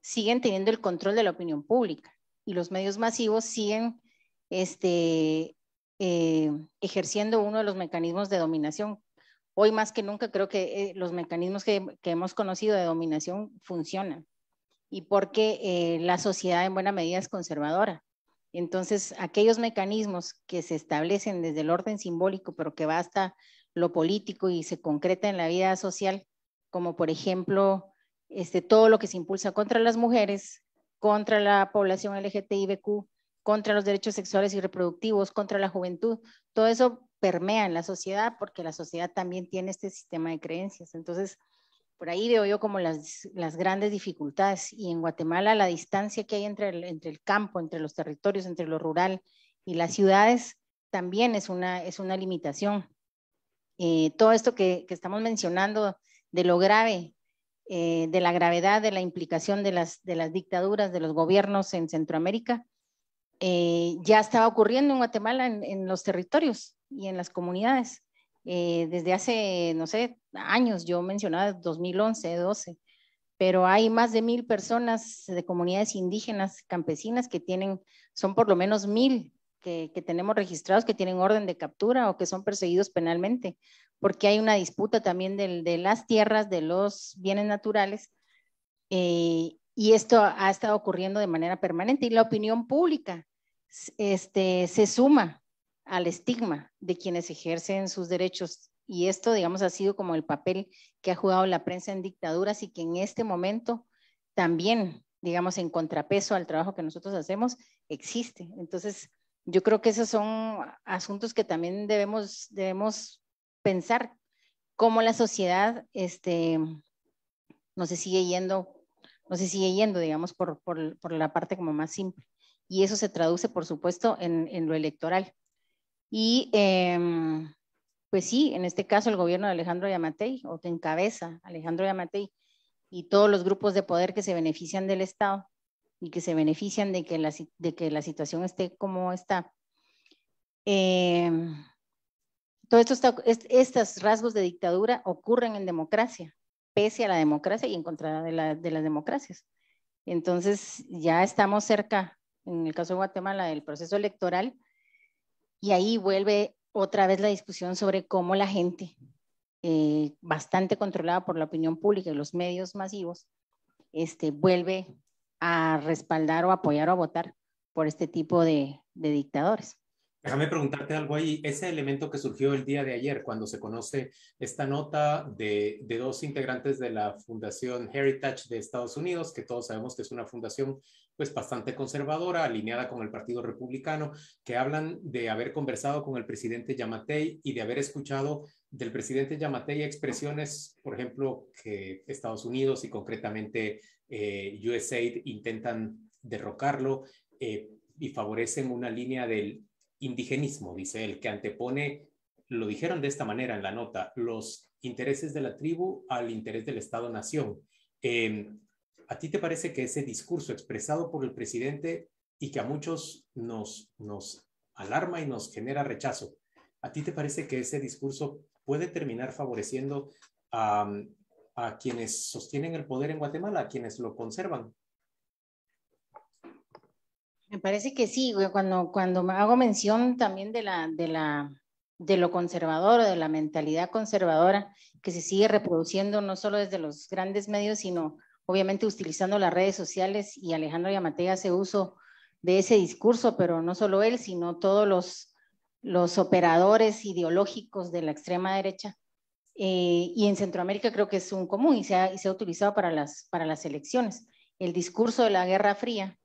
siguen teniendo el control de la opinión pública y los medios masivos siguen este, eh, ejerciendo uno de los mecanismos de dominación. Hoy más que nunca creo que eh, los mecanismos que hemos conocido de dominación funcionan y porque eh, la sociedad en buena medida es conservadora. Entonces, aquellos mecanismos que se establecen desde el orden simbólico, pero que va hasta lo político y se concreta en la vida social, como por ejemplo este, todo lo que se impulsa contra las mujeres, contra la población LGTBIQ, contra los derechos sexuales y reproductivos, contra la juventud, todo eso permea en la sociedad porque la sociedad también tiene este sistema de creencias. Entonces, por ahí veo yo como las, grandes dificultades y en Guatemala la distancia que hay entre el, entre el campo, entre los territorios, entre lo rural y las ciudades también es una, es una limitación. Eh, todo esto que, estamos mencionando de lo grave, eh, de la gravedad, de la implicación de las, de las dictaduras, de los gobiernos en Centroamérica, eh, ya estaba ocurriendo en Guatemala en los territorios y en las comunidades. Eh, desde hace, no sé, años, yo mencionaba 2011, 12, pero hay más de mil personas de comunidades indígenas, campesinas, que tienen, son por lo menos mil que, tenemos registrados que tienen orden de captura o que son perseguidos penalmente, porque hay una disputa también de las tierras, de los bienes naturales, eh, y esto ha estado ocurriendo de manera permanente. Y la opinión pública este, se suma al estigma de quienes ejercen sus derechos. Y esto, digamos, ha sido como el papel que ha jugado la prensa en dictaduras y que en este momento también, digamos, en contrapeso al trabajo que nosotros hacemos, existe. Entonces, yo creo que esos son asuntos que también debemos, debemos pensar cómo la sociedad este, no se sigue yendo, no se sigue yendo, digamos, por, la parte como más simple. Y eso se traduce, por supuesto, en, en lo electoral. Y em, pues sí, en este caso el gobierno de Alejandro Yamatei, o que encabeza Alejandro Yamatei, y todos los grupos de poder que se benefician del Estado y que se benefician de que la, de que la situación esté como está. todos em, todo esto estos rasgos de dictadura ocurren en democracia, pese a la democracia y en contra de las democracias. Entonces, ya estamos cerca, en el caso de Guatemala, del proceso electoral y ahí vuelve otra vez la discusión sobre cómo la gente, eh, bastante controlada por la opinión pública y los medios masivos, este, vuelve a respaldar o apoyar o a votar por este tipo de, dictadores. Déjame preguntarte algo ahí. Ese elemento que surgió el día de ayer, cuando se conoce esta nota de, de, dos integrantes de la Fundación Heritage de Estados Unidos, que todos sabemos que es una fundación pues bastante conservadora, alineada con el Partido Republicano, que hablan de haber conversado con el presidente Yamatei y de haber escuchado del presidente Yamatei expresiones, por ejemplo, que Estados Unidos y concretamente eh, USAID intentan derrocarlo eh, y favorecen una línea del indigenismo, dice él, que antepone, lo dijeron de esta manera en la nota, los intereses de la tribu al interés del Estado-nación. Em, ¿A ti te parece que ese discurso expresado por el presidente y que a muchos nos, nos alarma y nos genera rechazo, ¿a ti te parece que ese discurso puede terminar favoreciendo a, quienes sostienen el poder en Guatemala, a quienes lo conservan? Me parece que sí, cuando, cuando hago mención también de, la, de, la, de lo conservador de la mentalidad conservadora que se sigue reproduciendo no solo desde los grandes medios, sino obviamente utilizando las redes sociales y Alejandro Yamate hace uso de ese discurso, pero no solo él, sino todos los, los operadores ideológicos de la extrema derecha. Eh, y en Centroamérica creo que es un común y se ha, utilizado para las, para las elecciones. El discurso de la Guerra Fría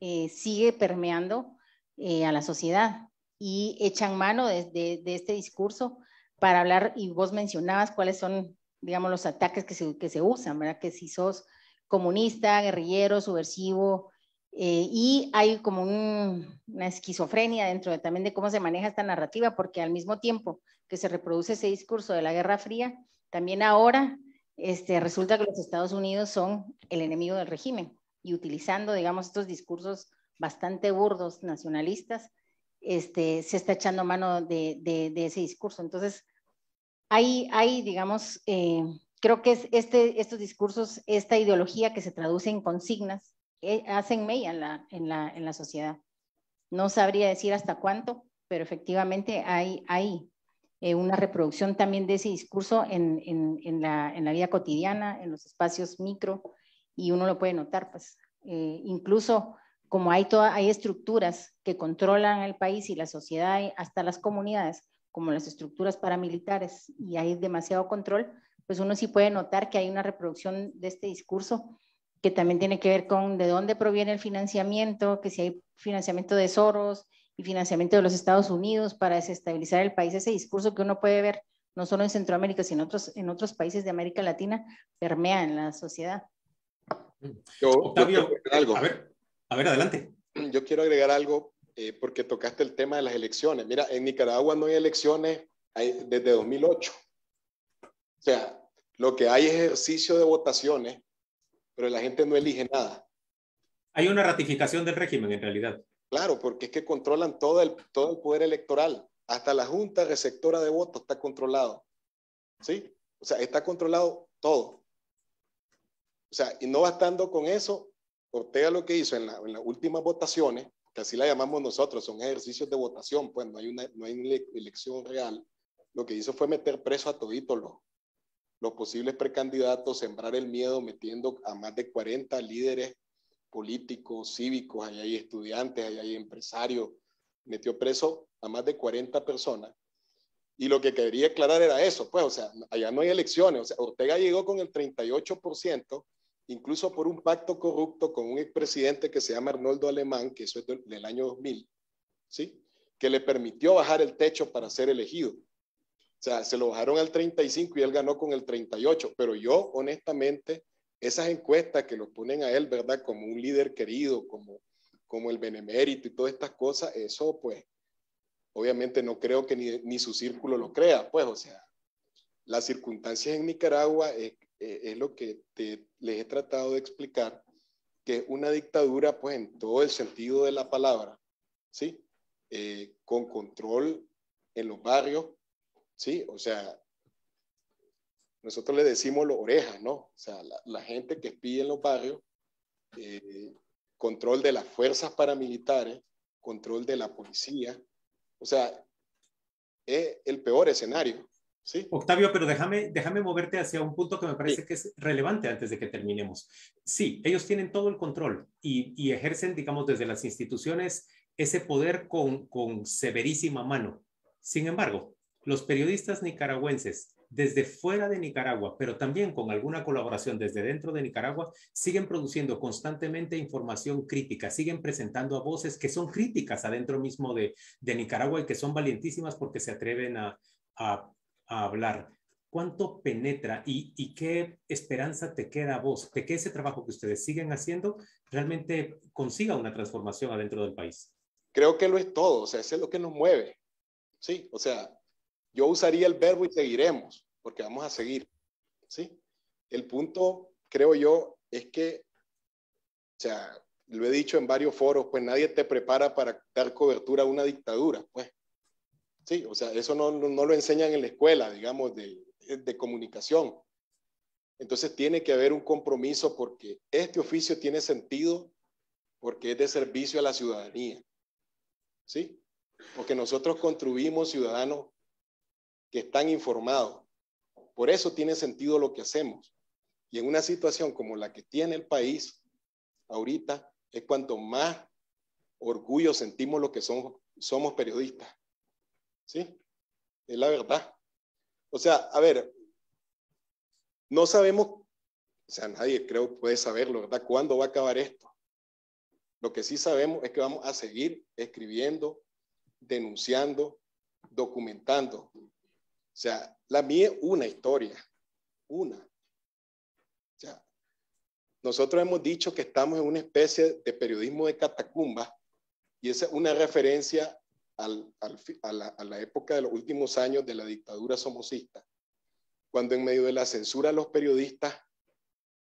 eh, sigue permeando eh, a la sociedad y echan mano de, este discurso para hablar, y vos mencionabas cuáles son, digamos, los ataques que se, que se usan, ¿verdad? Que si sos comunista, guerrillero, subversivo, eh, y hay como una esquizofrenia dentro también de cómo se maneja esta narrativa, porque al mismo tiempo que se reproduce ese discurso de la Guerra Fría, también ahora este, resulta que los Estados Unidos son el enemigo del régimen y utilizando, digamos, estos discursos bastante burdos, nacionalistas, este, se está echando mano de, ese discurso. Entonces, hay, hay digamos, eh, creo que este, estos discursos, esta ideología que se traduce en consignas, eh, hacen mella en la, sociedad. No sabría decir hasta cuánto, pero efectivamente hay, eh, una reproducción también de ese discurso en, la, vida cotidiana, en los espacios micro, y uno lo puede notar, pues, eh, incluso como hay estructuras que controlan el país y la sociedad, hasta las comunidades, como las estructuras paramilitares, y hay demasiado control, pues uno sí puede notar que hay una reproducción de este discurso que también tiene que ver con de dónde proviene el financiamiento, que si hay financiamiento de Soros y financiamiento de los Estados Unidos para desestabilizar el país, ese discurso que uno puede ver no solo en Centroamérica, sino en otros, en otros países de América Latina, permea en la sociedad. Yo, Octavio, agregar algo. A, ver, a ver, adelante. Yo quiero agregar algo eh, porque tocaste el tema de las elecciones. Mira, en Nicaragua no hay elecciones desde 2008. O sea, lo que hay es ejercicio de votaciones, pero la gente no elige nada. Hay una ratificación del régimen en realidad. Claro, porque es que controlan todo el, todo el poder electoral. Hasta la Junta Receptora de Votos está controlado. ¿Sí? O sea, está controlado todo. O sea, y no bastando con eso, Ortega lo que hizo en, las últimas votaciones, que así la llamamos nosotros, son ejercicios de votación, pues no hay una, no hay elección real, lo que hizo fue meter preso a toditos los, los posibles precandidatos, sembrar el miedo metiendo a más de 40 líderes políticos, cívicos, ahí hay estudiantes, ahí hay empresarios, metió preso a más de 40 personas. Y lo que quería aclarar era eso, pues, o sea, allá no hay elecciones, o sea, Ortega llegó con el 38%, incluso por un pacto corrupto con un expresidente que se llama Arnoldo Alemán, que eso es del año 2000, ¿sí? Que le permitió bajar el techo para ser elegido. O sea, se lo bajaron al 35 y él ganó con el 38. Pero yo, honestamente, esas encuestas que lo ponen a él, ¿verdad? Como un líder querido, como, como el benemérito y todas estas cosas, eso pues, obviamente no creo que ni, su círculo lo crea. Pues, o sea, las circunstancias en Nicaragua es, lo que les he tratado de explicar, que una dictadura, pues, en todo el sentido de la palabra, ¿sí? Eh, con control en los barrios, Sí, o sea, nosotros le decimos los orejas, ¿no? O sea, la, gente que espía en los barrios, eh, control de las fuerzas paramilitares, control de la policía, o sea, es el peor escenario. ¿Sí? Octavio, pero déjame, déjame moverte hacia un punto que me parece que es relevante antes de que terminemos. Sí, ellos tienen todo el control y, y ejercen, digamos, desde las instituciones ese poder con, con severísima mano. Sin embargo, los periodistas nicaragüenses desde fuera de Nicaragua, pero también con alguna colaboración desde dentro de Nicaragua, siguen produciendo constantemente información crítica, siguen presentando a voces que son críticas adentro mismo de, Nicaragua y que son valientísimas porque se atreven a, hablar. ¿Cuánto penetra y, y, qué esperanza te queda a vos de que ese trabajo que ustedes siguen haciendo realmente consiga una transformación adentro del país? Creo que lo es todo, o sea, eso es lo que nos mueve. Sí, o sea, yo usaría el verbo y seguiremos, porque vamos a seguir. ¿sí? El punto, creo yo, es que, o sea, lo he dicho en varios foros, pues nadie te prepara para dar cobertura a una dictadura, pues. Sí, o sea, eso no, lo enseñan en la escuela, digamos, de, de comunicación. Entonces tiene que haber un compromiso porque este oficio tiene sentido porque es de servicio a la ciudadanía. ¿Sí? Porque nosotros construimos ciudadanos que están informados. Por eso tiene sentido lo que hacemos. Y en una situación como la que tiene el país ahorita, es cuanto más orgullo sentimos lo que somos, somos periodistas. ¿Sí? Es la verdad. O sea, a ver, no sabemos, o sea, nadie creo puede saberlo, ¿verdad? ¿Cuándo va a acabar esto? Lo que sí sabemos es que vamos a seguir escribiendo, denunciando, documentando. O sea, la mía es una historia, una. O sea, nosotros hemos dicho que estamos en una especie de periodismo de catacumba y esa es una referencia a, la, época de los últimos años de la dictadura somocista, cuando en medio de la censura los periodistas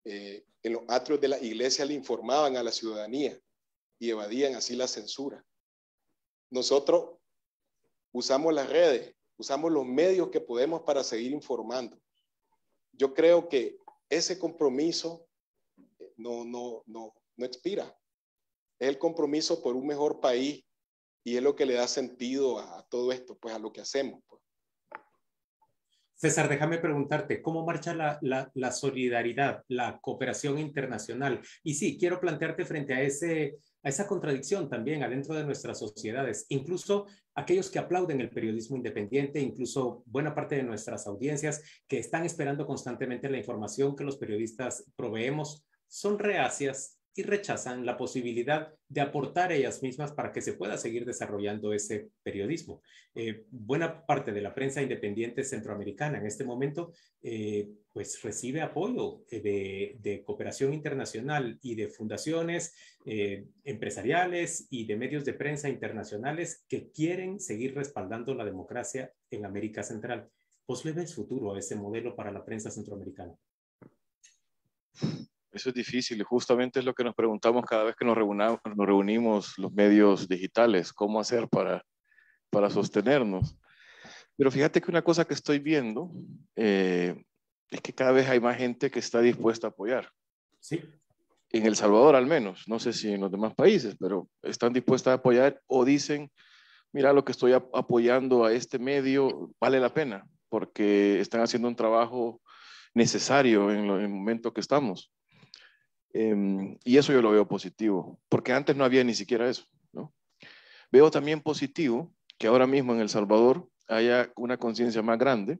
eh, en los atrios de la iglesia le informaban a la ciudadanía y evadían así la censura. Nosotros usamos las redes usamos los medios que podemos para seguir informando. Yo creo que ese compromiso eh, no, no, no, no expira. Es el compromiso por un mejor país y es lo que le da sentido a, todo esto, pues a lo que hacemos. Pues. César, déjame preguntarte, ¿cómo marcha la, solidaridad, la cooperación internacional? Y sí, quiero plantearte frente a, ese, a esa contradicción también adentro de nuestras sociedades, incluso aquellos que aplauden el periodismo independiente, incluso buena parte de nuestras audiencias que están esperando constantemente la información que los periodistas proveemos, son reacias y rechazan la posibilidad de aportar ellas mismas para que se pueda seguir desarrollando ese periodismo. Eh, buena parte de la prensa independiente centroamericana en este momento eh, pues recibe apoyo eh, de, cooperación internacional y de fundaciones empresariales y de medios de prensa internacionales que quieren seguir respaldando la democracia en América Central. ¿Vos pues le ves futuro a ese modelo para la prensa centroamericana? Eso es difícil y justamente es lo que nos preguntamos cada vez que nos, reunamos, nos reunimos los medios digitales, cómo hacer para, para sostenernos. Pero fíjate que una cosa que estoy viendo eh, es que cada vez hay más gente que está dispuesta a apoyar. Sí. En El Salvador al menos, no sé si en los demás países, pero están dispuestas a apoyar o dicen, mira lo que estoy apoyando a este medio, vale la pena, porque están haciendo un trabajo necesario en el momento que estamos. Em, y eso yo lo veo positivo, porque antes no había ni siquiera eso. Veo también positivo que ahora mismo en El Salvador haya una conciencia más grande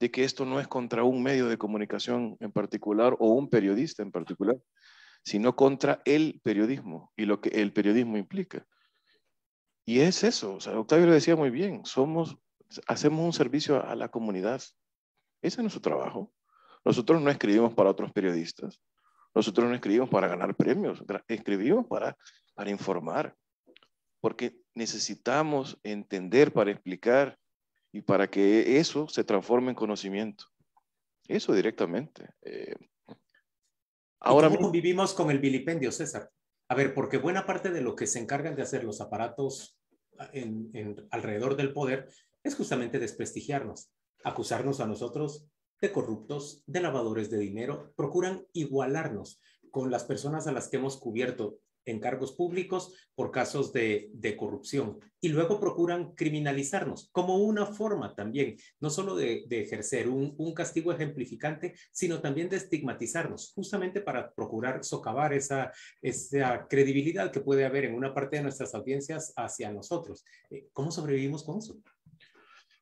de que esto no es contra un medio de comunicación en particular o un periodista en particular, sino contra el periodismo y lo que el periodismo implica. Y es eso, o Octavio lo decía muy bien, somos, hacemos un servicio a la comunidad. Ese es nuestro trabajo. Nosotros no escribimos para otros periodistas, nosotros no escribimos para ganar premios, escribimos para, para informar, porque necesitamos entender para explicar y para que eso se transforme en conocimiento. Eso directamente. Eh. ahora ¿Cómo vivimos con el vilipendio, César? A ver, porque buena parte de lo que se encargan de hacer los aparatos ah, en, alrededor del poder es justamente desprestigiarnos, acusarnos a nosotros de corruptos, de lavadores de dinero, procuran igualarnos con las personas a las que hemos cubierto en cargos públicos por casos de, de, corrupción y luego procuran criminalizarnos como una forma también, no solo de, de ejercer un, un, castigo ejemplificante, sino también de estigmatizarnos, justamente para procurar socavar esa, esa credibilidad que puede haber en una parte de nuestras audiencias hacia nosotros. Eh, ¿Cómo sobrevivimos con eso?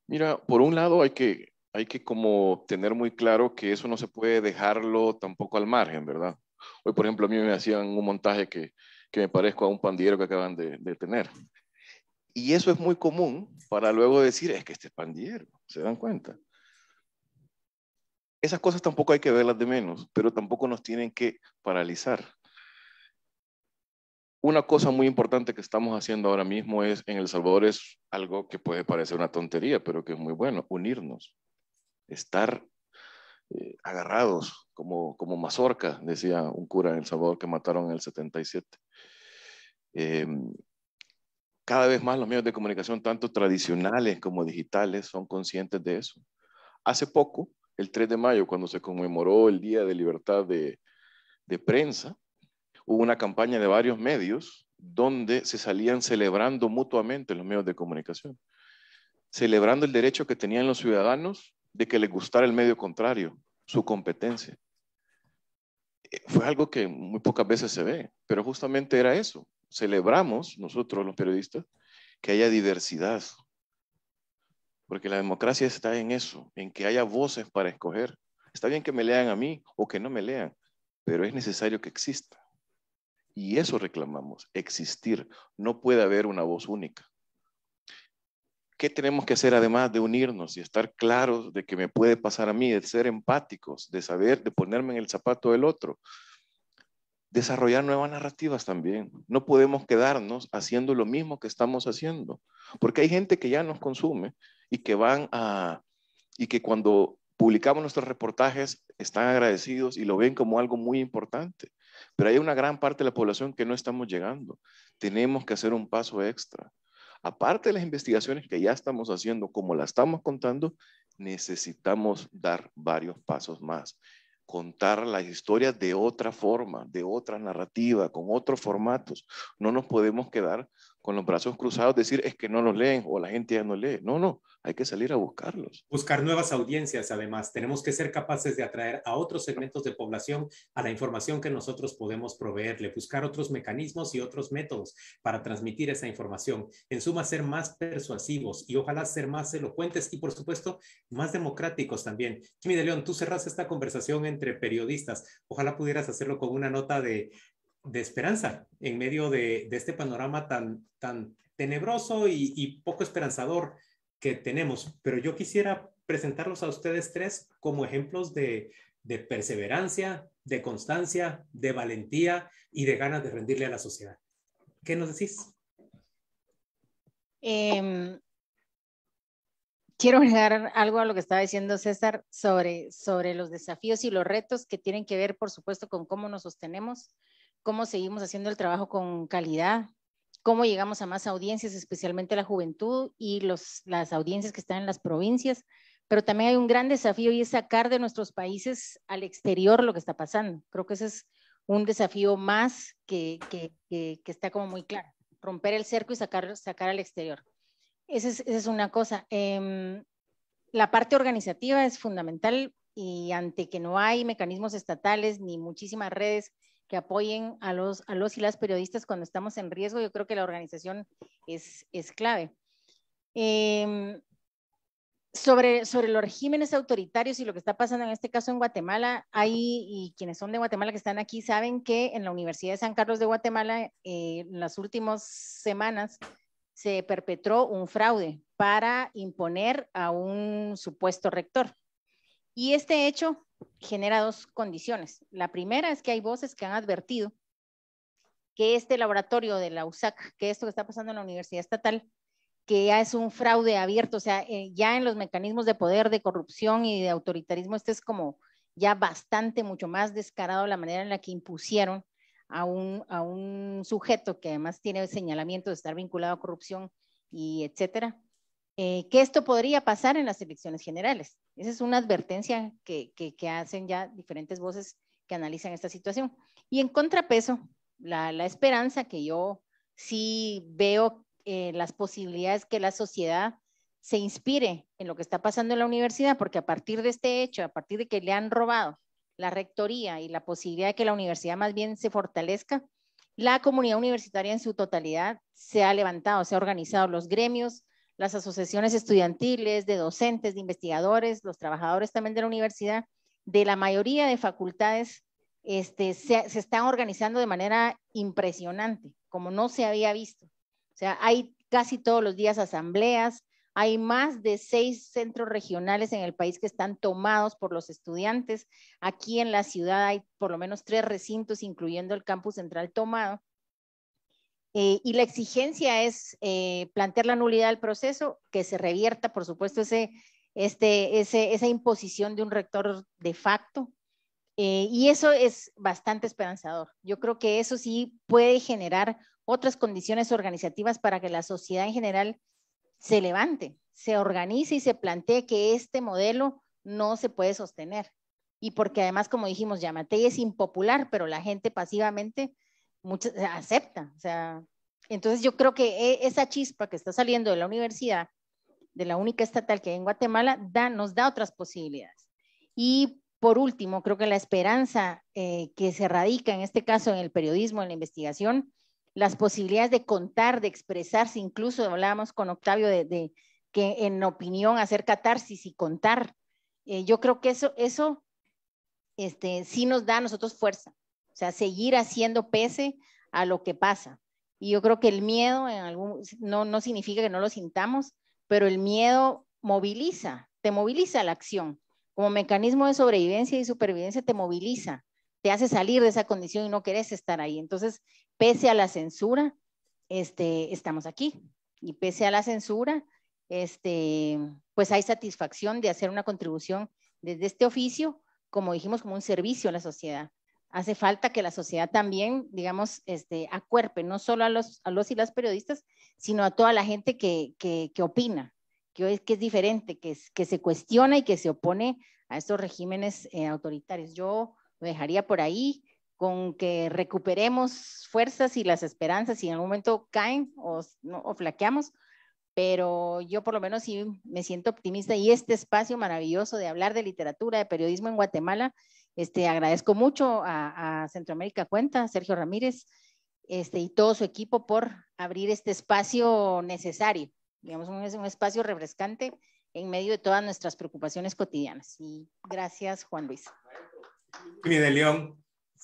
Mira, por un lado hay que hay que como tener muy claro que eso no se puede dejarlo tampoco al margen, ¿verdad? Hoy, por ejemplo, a mí me hacían un montaje que, me parezco a un pandillero que acaban de, tener. Y eso es muy común para luego decir, es que este es pandillero, ¿se dan cuenta? Esas cosas tampoco hay que verlas de menos, pero tampoco nos tienen que paralizar. Una cosa muy importante que estamos haciendo ahora mismo es, en El Salvador es algo que puede parecer una tontería, pero que es muy bueno, unirnos estar eh, agarrados como, como mazorca, decía un cura en El Salvador que mataron en el 77. Em, cada vez más los medios de comunicación, tanto tradicionales como digitales, son conscientes de eso. Hace poco, el 3 de mayo, cuando se conmemoró el Día de Libertad de Prensa, hubo una campaña de varios medios donde se salían celebrando mutuamente los medios de comunicación, celebrando el derecho que tenían los ciudadanos de que le gustara el medio contrario, su competencia. Eh, fue algo que muy pocas veces se ve, pero justamente era eso. Celebramos nosotros los periodistas que haya diversidad, porque la democracia está en eso, en que haya voces para escoger. Está bien que me lean a mí o que no me lean, pero es necesario que exista. Y eso reclamamos, existir. No puede haber una voz única. ¿Qué tenemos que hacer además de unirnos y estar claros de que me puede pasar a mí, de ser empáticos, de saber, de ponerme en el zapato del otro? Desarrollar nuevas narrativas también. No podemos quedarnos haciendo lo mismo que estamos haciendo, porque hay gente que ya nos consume y que van a, y que cuando publicamos nuestros reportajes están agradecidos y lo ven como algo muy importante. Pero hay una gran parte de la población que no estamos llegando. Tenemos que hacer un paso extra aparte de las investigaciones que ya estamos haciendo, como la estamos contando, necesitamos dar varios pasos más. Contar las historias de otra forma, de otra narrativa, con otros formatos. No nos podemos quedar con los brazos cruzados decir es que no los leen o la gente ya no lee. No, no, hay que salir a buscarlos. Buscar nuevas audiencias, además. Tenemos que ser capaces de atraer a otros segmentos de población a la información que nosotros podemos proveerle, buscar otros mecanismos y otros métodos para transmitir esa información. En suma, ser más persuasivos y ojalá ser más elocuentes y, por supuesto, más democráticos también. Jimmy de León, tú cerras esta conversación entre periodistas. Ojalá pudieras hacerlo con una nota de de esperanza en medio de, este panorama tan, tan tenebroso y, poco esperanzador que tenemos. Pero yo quisiera presentarlos a ustedes tres como ejemplos de, perseverancia, de constancia, de valentía y de ganas de rendirle a la sociedad. ¿Qué nos decís? Em, quiero agregar algo a lo que estaba diciendo César sobre, sobre los desafíos y los retos que tienen que ver, por supuesto, con cómo nos sostenemos cómo seguimos haciendo el trabajo con calidad, cómo llegamos a más audiencias, especialmente la juventud y los, las audiencias que están en las provincias. Pero también hay un gran desafío y es sacar de nuestros países al exterior lo que está pasando. Creo que ese es un desafío más que, que, que, está como muy claro. Romper el cerco y sacar, sacar al exterior. Esa es, una cosa. Em, la parte organizativa es fundamental y ante que no hay mecanismos estatales ni muchísimas redes que apoyen a los, a los y las periodistas cuando estamos en riesgo. Yo creo que la organización es, es clave. Em, sobre, sobre los regímenes autoritarios y lo que está pasando en este caso en Guatemala, hay, y quienes son de Guatemala que están aquí saben que en la Universidad de San Carlos de Guatemala, eh, en las últimas semanas, se perpetró un fraude para imponer a un supuesto rector. Y este hecho genera dos condiciones. La primera es que hay voces que han advertido que este laboratorio de la USAC, que esto que está pasando en la Universidad Estatal, que ya es un fraude abierto, o sea, eh, ya en los mecanismos de poder, de corrupción y de autoritarismo, este es como ya bastante, mucho más descarado la manera en la que impusieron a un, a un sujeto que además tiene el señalamiento de estar vinculado a corrupción y etcétera, eh, que esto podría pasar en las elecciones generales. Esa es una advertencia que, hacen ya diferentes voces que analizan esta situación. Y en contrapeso, la, esperanza que yo sí veo eh, las posibilidades que la sociedad se inspire en lo que está pasando en la universidad, porque a partir de este hecho, a partir de que le han robado la rectoría y la posibilidad de que la universidad más bien se fortalezca, la comunidad universitaria en su totalidad se ha levantado, se ha organizado los gremios, las asociaciones estudiantiles, de docentes, de investigadores, los trabajadores también de la universidad, de la mayoría de facultades, este, se, se están organizando de manera impresionante, como no se había visto. O sea, hay casi todos los días asambleas, hay más de seis centros regionales en el país que están tomados por los estudiantes. Aquí en la ciudad hay por lo menos tres recintos, incluyendo el campus central tomado. Eh, y la exigencia es eh, plantear la nulidad del proceso, que se revierta, por supuesto, este, esa imposición de un rector de facto. Eh, y eso es bastante esperanzador. Yo creo que eso sí puede generar otras condiciones organizativas para que la sociedad en general se levante, se organice y se plantee que este modelo no se puede sostener. Y porque además, como dijimos, Yamatei es impopular, pero la gente pasivamente muchas, eh, acepta. O sea, entonces yo creo que e, esa chispa que está saliendo de la universidad, de la única estatal que hay en Guatemala, da, nos da otras posibilidades. Y por último, creo que la esperanza eh, que se radica en este caso en el periodismo, en la investigación, las posibilidades de contar, de expresarse, incluso hablábamos con Octavio de, que en opinión hacer catarsis y contar. Eh, yo creo que eso, eso este, sí nos da a nosotros fuerza. O sea, seguir haciendo pese a lo que pasa. Y yo creo que el miedo en algún, no, no significa que no lo sintamos, pero el miedo moviliza, te moviliza la acción. Como mecanismo de sobrevivencia y supervivencia te moviliza, te hace salir de esa condición y no querés estar ahí. Entonces, pese a la censura, este, estamos aquí. Y pese a la censura, este, pues hay satisfacción de hacer una contribución desde este oficio, como dijimos, como un servicio a la sociedad hace falta que la sociedad también, digamos, este, acuerpe, no solo a los, a los y las periodistas, sino a toda la gente que, que, opina, que es, que es diferente, que, se cuestiona y que se opone a estos regímenes eh, autoritarios. Yo lo dejaría por ahí con que recuperemos fuerzas y las esperanzas si en algún momento caen o, o flaqueamos, pero yo por lo menos sí me siento optimista y este espacio maravilloso de hablar de literatura, de periodismo en Guatemala, este, agradezco mucho a, Centroamérica Cuenta, Sergio Ramírez, este, y todo su equipo por abrir este espacio necesario, digamos, un, espacio refrescante en medio de todas nuestras preocupaciones cotidianas. Y gracias, Juan Luis.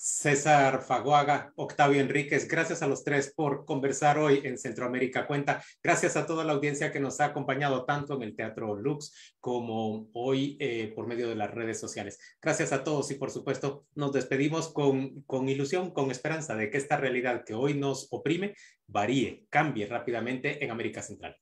César Faguaga, Octavio Enríquez. Gracias a los tres por conversar hoy en Centroamérica Cuenta. Gracias a toda la audiencia que nos ha acompañado tanto en el Teatro Lux como hoy eh, por medio de las redes sociales. Gracias a todos y por supuesto nos despedimos con, con ilusión, con esperanza de que esta realidad que hoy nos oprime varíe, cambie rápidamente en América Central.